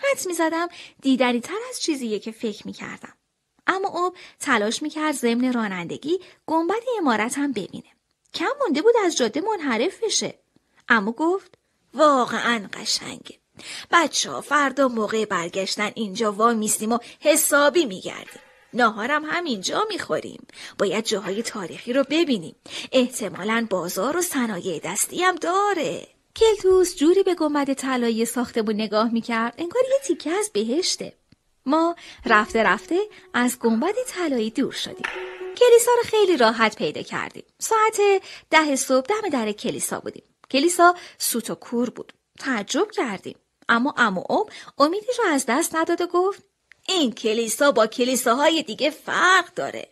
حدس میزدم دیدنی تر از چیزیه که فکر میکردم اما آب تلاش میکرد ضمن رانندگی گنبد امارت هم ببینه کم مونده بود از جاده منحرف بشه اما گفت واقعا قشنگه بچه ها فردا موقع برگشتن اینجا وا میستیم و حسابی میگردیم ناهارم همینجا میخوریم باید جاهای تاریخی رو ببینیم احتمالا بازار و صنایع دستی هم داره کلتوس جوری به گنبد طلایی ساختمون نگاه میکرد انگار یه تیکه از بهشته ما رفته رفته از گنبد طلایی دور شدیم کلیسا رو خیلی راحت پیدا کردیم ساعت ده صبح دم در کلیسا بودیم کلیسا سوت و کور بود تعجب کردیم اما اما ام امیدش رو از دست نداد و گفت این کلیسا با کلیساهای دیگه فرق داره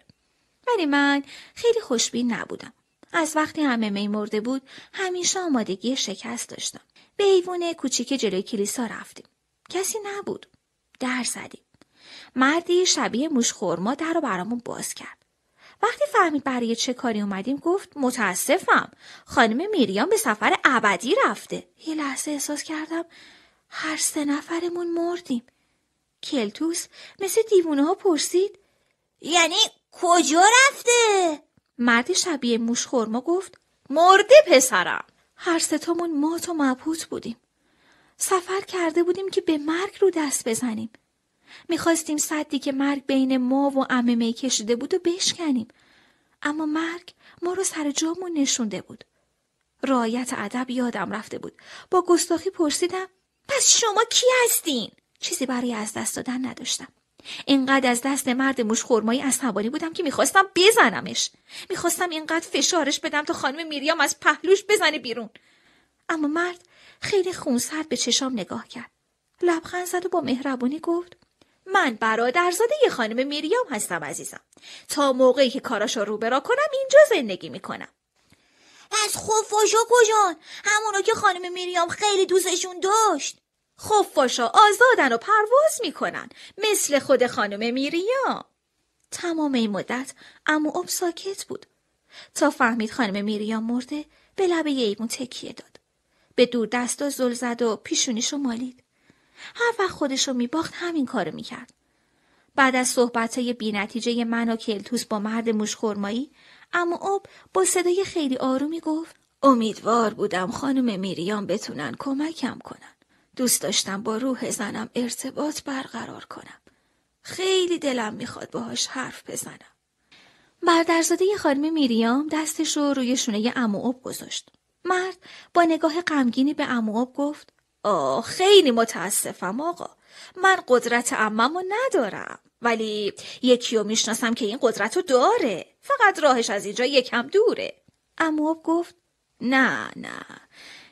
ولی من خیلی خوشبین نبودم از وقتی همه می مرده بود همیشه آمادگی شکست داشتم به ایوون کوچیک جلوی کلیسا رفتیم کسی نبود در زدیم مردی شبیه موش خورما در رو برامون باز کرد وقتی فهمید برای چه کاری اومدیم گفت متاسفم خانم میریان به سفر ابدی رفته یه لحظه احساس کردم هر سه نفرمون مردیم کلتوس مثل دیوونه ها پرسید یعنی کجا رفته؟ مرد شبیه موش خورما گفت مرده پسرم هر تامون مات و مبهوت بودیم سفر کرده بودیم که به مرگ رو دست بزنیم میخواستیم صدی که مرگ بین ما و عمه کشیده بود و بشکنیم اما مرگ ما رو سر جامون نشونده بود رایت ادب یادم رفته بود با گستاخی پرسیدم پس شما کی هستین چیزی برای از دست دادن نداشتم اینقدر از دست مرد خرمایی عصبانی بودم که میخواستم بزنمش میخواستم اینقدر فشارش بدم تا خانم میریام از پهلوش بزنه بیرون اما مرد خیلی خونسرد به چشام نگاه کرد لبخند زد و با مهربونی گفت من برادرزاده یه خانم میریام هستم عزیزم تا موقعی که کاراشو رو برا کنم اینجا زندگی میکنم پس خفاشا کجان همونو که خانم میریام خیلی دوستشون داشت خفاشا آزادن و پرواز میکنن مثل خود خانم میریام تمام این مدت امو اب ساکت بود تا فهمید خانم میریام مرده به لبه ایمون تکیه داد به دور و زل زد و پیشونیشو مالید هر وقت خودش رو میباخت همین کارو میکرد. بعد از بی نتیجه من و کلتوس با مرد مشخورمایی اما اوب با صدای خیلی آرومی گفت امیدوار بودم خانم میریام بتونن کمکم کنن. دوست داشتم با روح زنم ارتباط برقرار کنم. خیلی دلم میخواد باهاش حرف بزنم. ی خانم میریام دستش رو روی شونه امواب گذاشت. مرد با نگاه غمگینی به امواب گفت آه خیلی متاسفم آقا من قدرت اممو ندارم ولی یکی رو میشناسم که این قدرت رو داره فقط راهش از اینجا یکم دوره اما گفت نه نه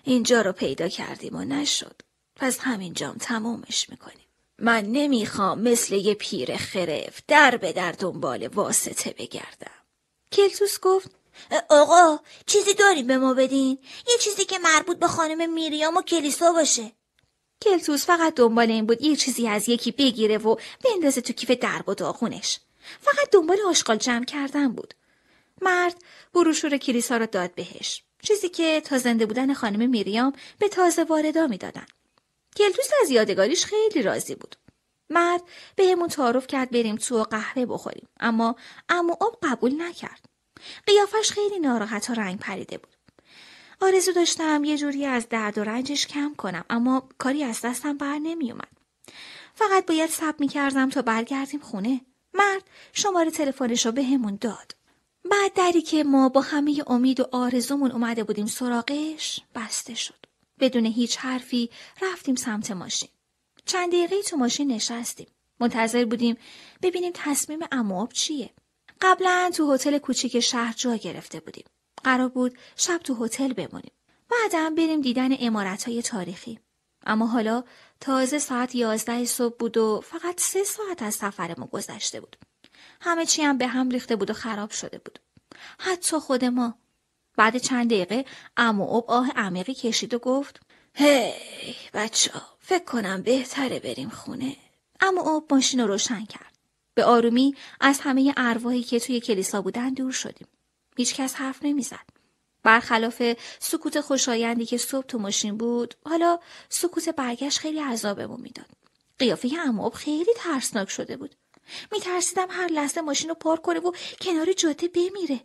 اینجا رو پیدا کردیم و نشد پس همینجام تمومش میکنیم من نمیخوام مثل یه پیر خرف در به در دنبال واسطه بگردم کلتوس گفت آقا چیزی داریم به ما بدین یه چیزی که مربوط به خانم میریام و کلیسا باشه کلتوس فقط دنبال این بود یه چیزی از یکی بگیره و بندازه تو کیف درب و داغونش فقط دنبال آشغال جمع کردن بود مرد بروشور کلیسا را داد بهش چیزی که تا زنده بودن خانم میریام به تازه واردا میدادن کلتوس از یادگاریش خیلی راضی بود مرد بهمون تعارف کرد بریم تو و قهوه بخوریم اما اما آب قبول نکرد قیافش خیلی ناراحت و رنگ پریده بود. آرزو داشتم یه جوری از درد و رنجش کم کنم اما کاری از دستم بر نمی اومد فقط باید سب میکردم تا برگردیم خونه. مرد شماره تلفنش رو بهمون داد. بعد دری که ما با همه امید و آرزومون اومده بودیم سراغش بسته شد. بدون هیچ حرفی رفتیم سمت ماشین. چند دقیقه تو ماشین نشستیم. منتظر بودیم ببینیم تصمیم امواب چیه. قبلا تو هتل کوچیک شهر جا گرفته بودیم. قرار بود شب تو هتل بمونیم. بعدم بریم دیدن های تاریخی. اما حالا تازه ساعت یازده صبح بود و فقط سه ساعت از سفر ما گذشته بود. همه چی هم به هم ریخته بود و خراب شده بود. حتی خود ما. بعد چند دقیقه اما اب آه عمیقی کشید و گفت هی hey, بچه فکر کنم بهتره بریم خونه. اما اب ماشین رو روشن کرد. به آرومی از همه ارواحی که توی کلیسا بودن دور شدیم. کس حرف نمیزد. برخلاف سکوت خوشایندی که صبح تو ماشین بود، حالا سکوت برگشت خیلی عذابمون میداد. قیافه اماب خیلی ترسناک شده بود. میترسیدم هر لحظه ماشین رو پارک کنه و کنار جاده بمیره.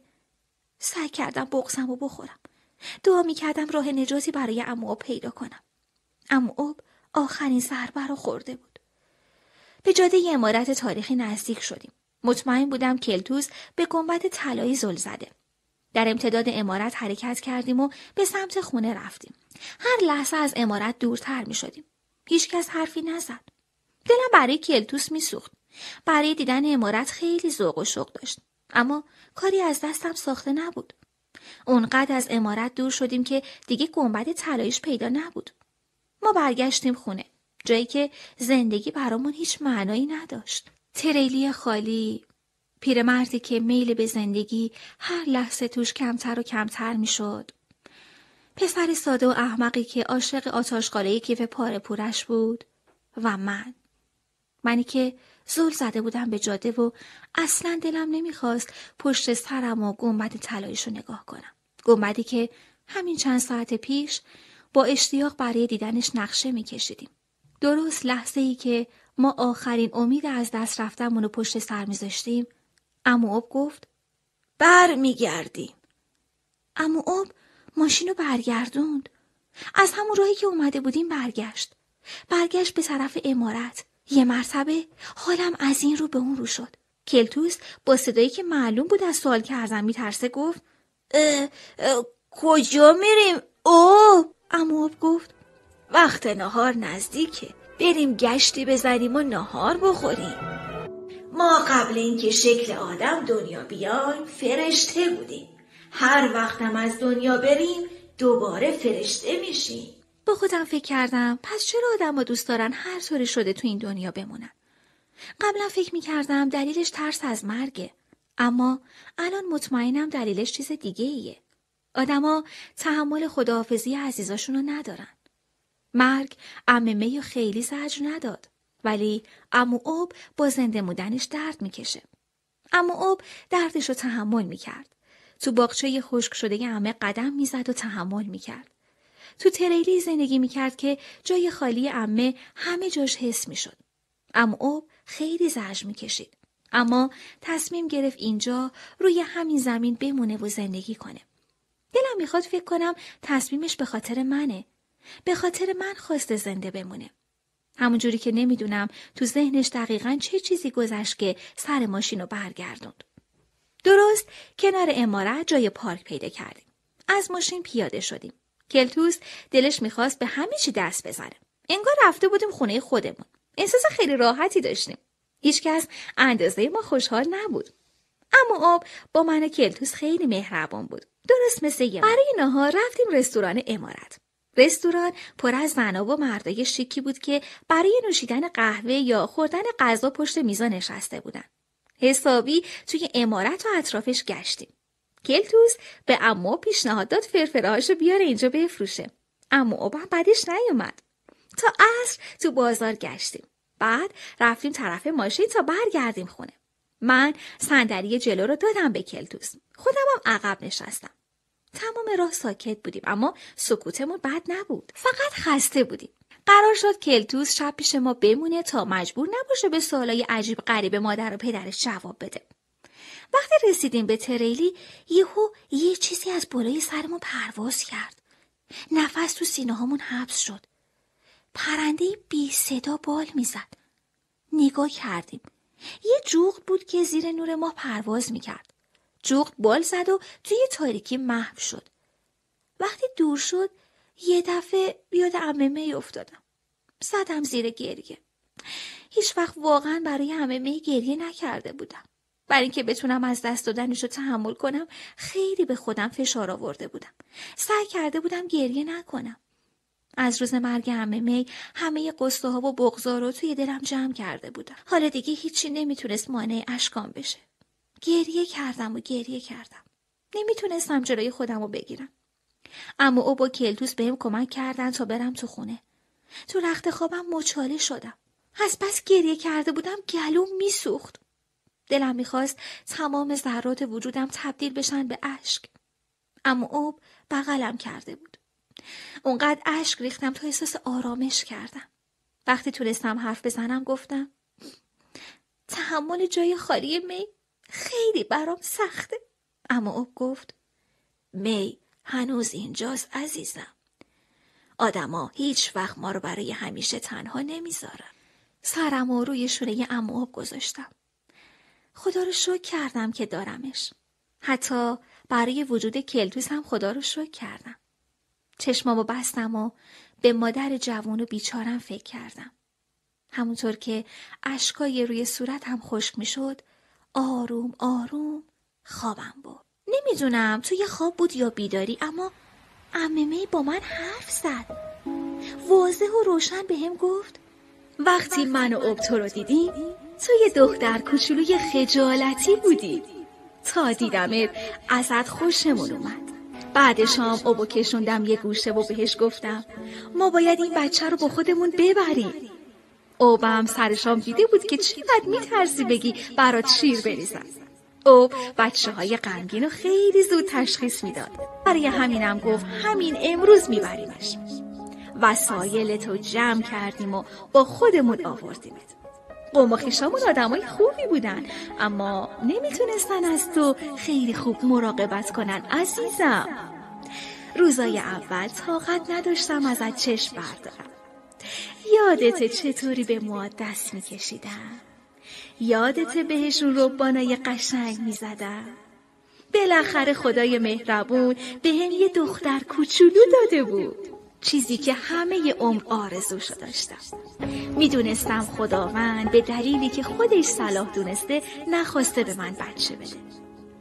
سعی کردم بغزم و بخورم. دعا میکردم راه نجاتی برای امواب پیدا کنم. اماب آخرین ضربه رو خورده بود. به جاده امارت تاریخی نزدیک شدیم. مطمئن بودم کلتوس به گنبد طلایی زل زده. در امتداد امارت حرکت کردیم و به سمت خونه رفتیم. هر لحظه از امارت دورتر می شدیم. کس حرفی نزد. دلم برای کلتوس می سخت. برای دیدن امارت خیلی ذوق و شوق داشت. اما کاری از دستم ساخته نبود. اونقدر از امارت دور شدیم که دیگه گنبد طلاییش پیدا نبود. ما برگشتیم خونه. جایی که زندگی برامون هیچ معنایی نداشت تریلی خالی پیرمردی که میل به زندگی هر لحظه توش کمتر و کمتر میشد پسر ساده و احمقی که عاشق آتاشقاله کیف پاره پورش بود و من منی که زل زده بودم به جاده و اصلا دلم نمیخواست پشت سرم و گنبد طلاییش رو نگاه کنم گنبدی که همین چند ساعت پیش با اشتیاق برای دیدنش نقشه میکشیدیم درست لحظه ای که ما آخرین امید از دست رفتمون رو پشت سر میذاشتیم امو گفت بر میگردیم اما اب ماشین رو برگردوند از همون راهی که اومده بودیم برگشت برگشت به طرف امارت یه مرتبه حالم از این رو به اون رو شد کلتوس با صدایی که معلوم بود از سوال کردن میترسه گفت اه، اه، کجا میریم او اما گفت وقت نهار نزدیکه بریم گشتی بزنیم و نهار بخوریم ما قبل اینکه شکل آدم دنیا بیایم فرشته بودیم هر وقتم از دنیا بریم دوباره فرشته میشیم با خودم فکر کردم پس چرا آدم ها دوست دارن هر طوری شده تو این دنیا بمونن قبلا فکر میکردم دلیلش ترس از مرگه اما الان مطمئنم دلیلش چیز دیگه ایه آدما تحمل خداحافظی عزیزاشون رو ندارن مرگ امه می خیلی زجر نداد ولی امو اوب با زنده مودنش درد میکشه امو اوب دردش رو تحمل میکرد تو باغچه خشک شده امه قدم میزد و تحمل میکرد تو تریلی زندگی میکرد که جای خالی امه همه جاش حس میشد امو اوب خیلی زجر میکشید اما تصمیم گرفت اینجا روی همین زمین بمونه و زندگی کنه دلم میخواد فکر کنم تصمیمش به خاطر منه به خاطر من خواسته زنده بمونه. همونجوری که نمیدونم تو ذهنش دقیقا چه چیزی گذشت که سر ماشین رو برگردوند. درست کنار امارت جای پارک پیدا کردیم. از ماشین پیاده شدیم. کلتوس دلش میخواست به همه چی دست بزنه. انگار رفته بودیم خونه خودمون. احساس خیلی راحتی داشتیم. هیچکس اندازه ما خوشحال نبود. اما آب با من و کلتوس خیلی مهربان بود. درست مثل یه برای نهار رفتیم رستوران امارت. رستوران پر از زناب و مردای شیکی بود که برای نوشیدن قهوه یا خوردن غذا پشت میزا نشسته بودن. حسابی توی امارت و اطرافش گشتیم. کلتوس به امو پیشنهاد داد فرفرهاشو بیاره اینجا بفروشه. اما اوبم بعدش نیومد. تا عصر تو بازار گشتیم. بعد رفتیم طرف ماشین تا برگردیم خونه. من صندلی جلو رو دادم به کلتوس. خودم هم عقب نشستم. تمام راه ساکت بودیم اما سکوتمون بد نبود فقط خسته بودیم قرار شد کلتوس شب پیش ما بمونه تا مجبور نباشه به سوالای عجیب غریب مادر و پدرش جواب بده وقتی رسیدیم به تریلی یهو یه چیزی از بالای سرمون پرواز کرد نفس تو سینه هامون حبس شد پرنده بی صدا بال میزد نگاه کردیم یه جوغ بود که زیر نور ما پرواز میکرد جوق بال زد و توی تاریکی محو شد. وقتی دور شد یه دفعه بیاد عمه افتادم. زدم زیر گریه. هیچ وقت واقعا برای عممه گریه نکرده بودم. برای اینکه بتونم از دست دادنش رو تحمل کنم خیلی به خودم فشار آورده بودم. سعی کرده بودم گریه نکنم. از روز مرگ همه می همه قصه ها و بغضا رو توی دلم جمع کرده بودم. حالا دیگه هیچی نمیتونست مانع اشکام بشه. گریه کردم و گریه کردم نمیتونستم جلوی خودم رو بگیرم اما او با کلتوس بهم کمک کردن تا برم تو خونه تو رخت خوابم مچاله شدم از پس گریه کرده بودم گلوم میسوخت دلم میخواست تمام ذرات وجودم تبدیل بشن به اشک اما اوب بغلم کرده بود اونقدر اشک ریختم تا احساس آرامش کردم وقتی تونستم حرف بزنم گفتم تحمل جای خالی می خیلی برام سخته اما او گفت می هنوز اینجاست عزیزم آدما هیچ وقت ما رو برای همیشه تنها نمیذارن سرم و روی شونه امواب گذاشتم خدا رو شکر کردم که دارمش حتی برای وجود کلتوس هم خدا رو شکر کردم چشمامو بستم و به مادر جوان و بیچارم فکر کردم همونطور که اشکای روی صورت هم خشک میشد آروم آروم خوابم بود نمیدونم توی خواب بود یا بیداری اما اممه با من حرف زد واضح و روشن به هم گفت وقتی من و ابتو رو تو یه دختر کوچولوی خجالتی بودی تا دیدمت ازت خوشمون اومد بعد شام اوبو کشوندم یه گوشه و بهش گفتم ما باید این بچه رو با خودمون ببریم اوب هم سرشام دیده بود که چقدر میترسی بگی برات شیر بریزن؟ اوب بچه های غمگین رو خیلی زود تشخیص میداد برای همینم گفت همین امروز میبریمش وسایل تو جمع کردیم و با خودمون آوردیم. قوم و خیشامون آدمای خوبی بودن اما نمیتونستن از تو خیلی خوب مراقبت کنن عزیزم روزای اول طاقت نداشتم ازت چشم بردارم یادت چطوری به ما دست میکشیدم یادت بهشون ربانای قشنگ میزدم بالاخره خدای مهربون به هم یه دختر کوچولو داده بود چیزی که همه عمر آرزوشو داشتم میدونستم خداوند به دلیلی که خودش صلاح دونسته نخواسته به من بچه بده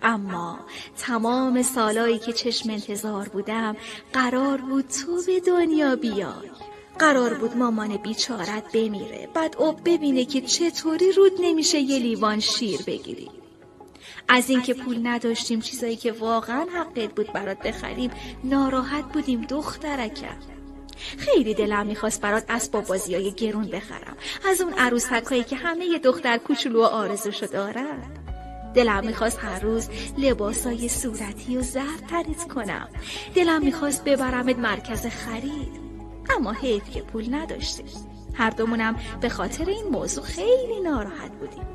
اما تمام سالایی که چشم انتظار بودم قرار بود تو به دنیا بیای قرار بود مامان بیچارت بمیره بعد او ببینه که چطوری رود نمیشه یه لیوان شیر بگیری از اینکه پول نداشتیم چیزایی که واقعا حقت بود برات بخریم ناراحت بودیم دخترکم خیلی دلم میخواست برات اسباب بازی های گرون بخرم از اون عروسک هایی که همه یه دختر کوچولو و آرزوشو دارن دلم میخواست هر روز لباسای صورتی و زرد تنیز کنم دلم میخواست ببرمت مرکز خرید اما حیف که پول نداشتیم هر دومونم به خاطر این موضوع خیلی ناراحت بودیم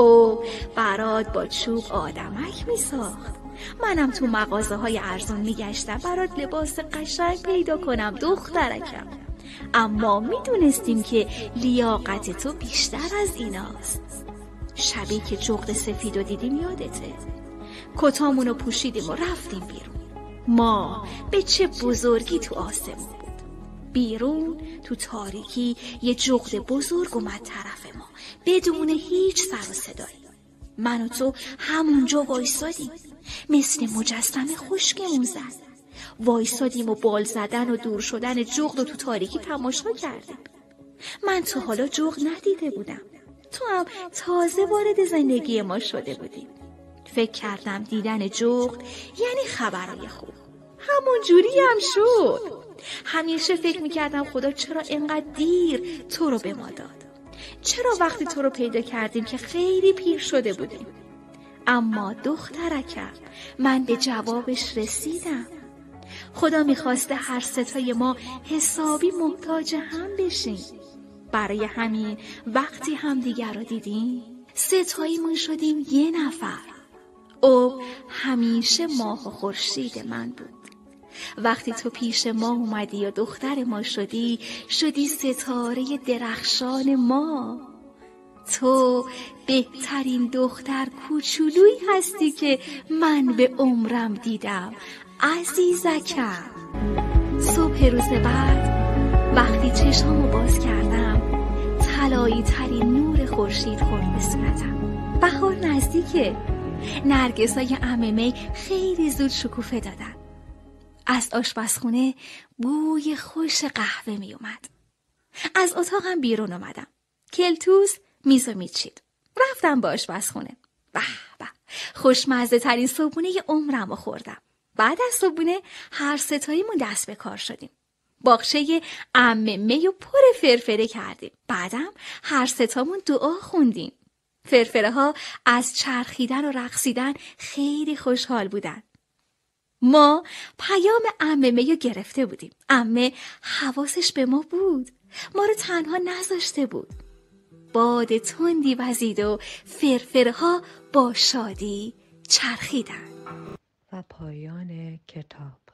او برات با چوب آدمک می ساخت منم تو مغازه های ارزون می گشتم برات لباس قشنگ پیدا کنم دخترکم اما میدونستیم که لیاقت تو بیشتر از ایناست شبی که جغد سفید و دیدیم یادته کتامونو پوشیدیم و رفتیم بیرون ما به چه بزرگی تو آسمون بیرون تو تاریکی یه جغد بزرگ اومد طرف ما بدون هیچ سر و صدایی من و تو همونجا وایسادیم مثل مجسمه خشکمون زد وایسادیم و بال زدن و دور شدن جغد و تو تاریکی تماشا کردیم من تو حالا جغد ندیده بودم تو هم تازه وارد زندگی ما شده بودیم فکر کردم دیدن جغد یعنی خبرهای خوب همون جوری هم شد همیشه فکر میکردم خدا چرا اینقدر دیر تو رو به ما داد چرا وقتی تو رو پیدا کردیم که خیلی پیر شده بودیم اما دخترکم من به جوابش رسیدم خدا میخواسته هر ستای ما حسابی محتاج هم بشیم برای همین وقتی هم دیگر رو دیدیم ستاییمون شدیم یه نفر او همیشه ماه و خورشید من بود وقتی تو پیش ما اومدی و دختر ما شدی شدی ستاره درخشان ما تو بهترین دختر کوچولویی هستی که من به عمرم دیدم عزیزکم صبح روز بعد وقتی چشامو باز کردم طلایی ترین نور خورشید خورد به صورتم بهار نزدیکه نرگسای اممه خیلی زود شکوفه دادن از آشپزخونه بوی خوش قهوه می اومد. از اتاقم بیرون اومدم. کلتوز و میچید. رفتم به آشپزخونه. به به خوشمزه ترین یه عمرم رو خوردم. بعد از صبحونه هر ستاییمون دست به کار شدیم. باغچه عمه می و پر فرفره کردیم. بعدم هر ستامون دعا خوندیم. فرفره ها از چرخیدن و رقصیدن خیلی خوشحال بودن. ما پیام اممه یا گرفته بودیم امه حواسش به ما بود ما رو تنها نذاشته بود باد تندی وزید و فرفرها با شادی چرخیدن و پایان کتاب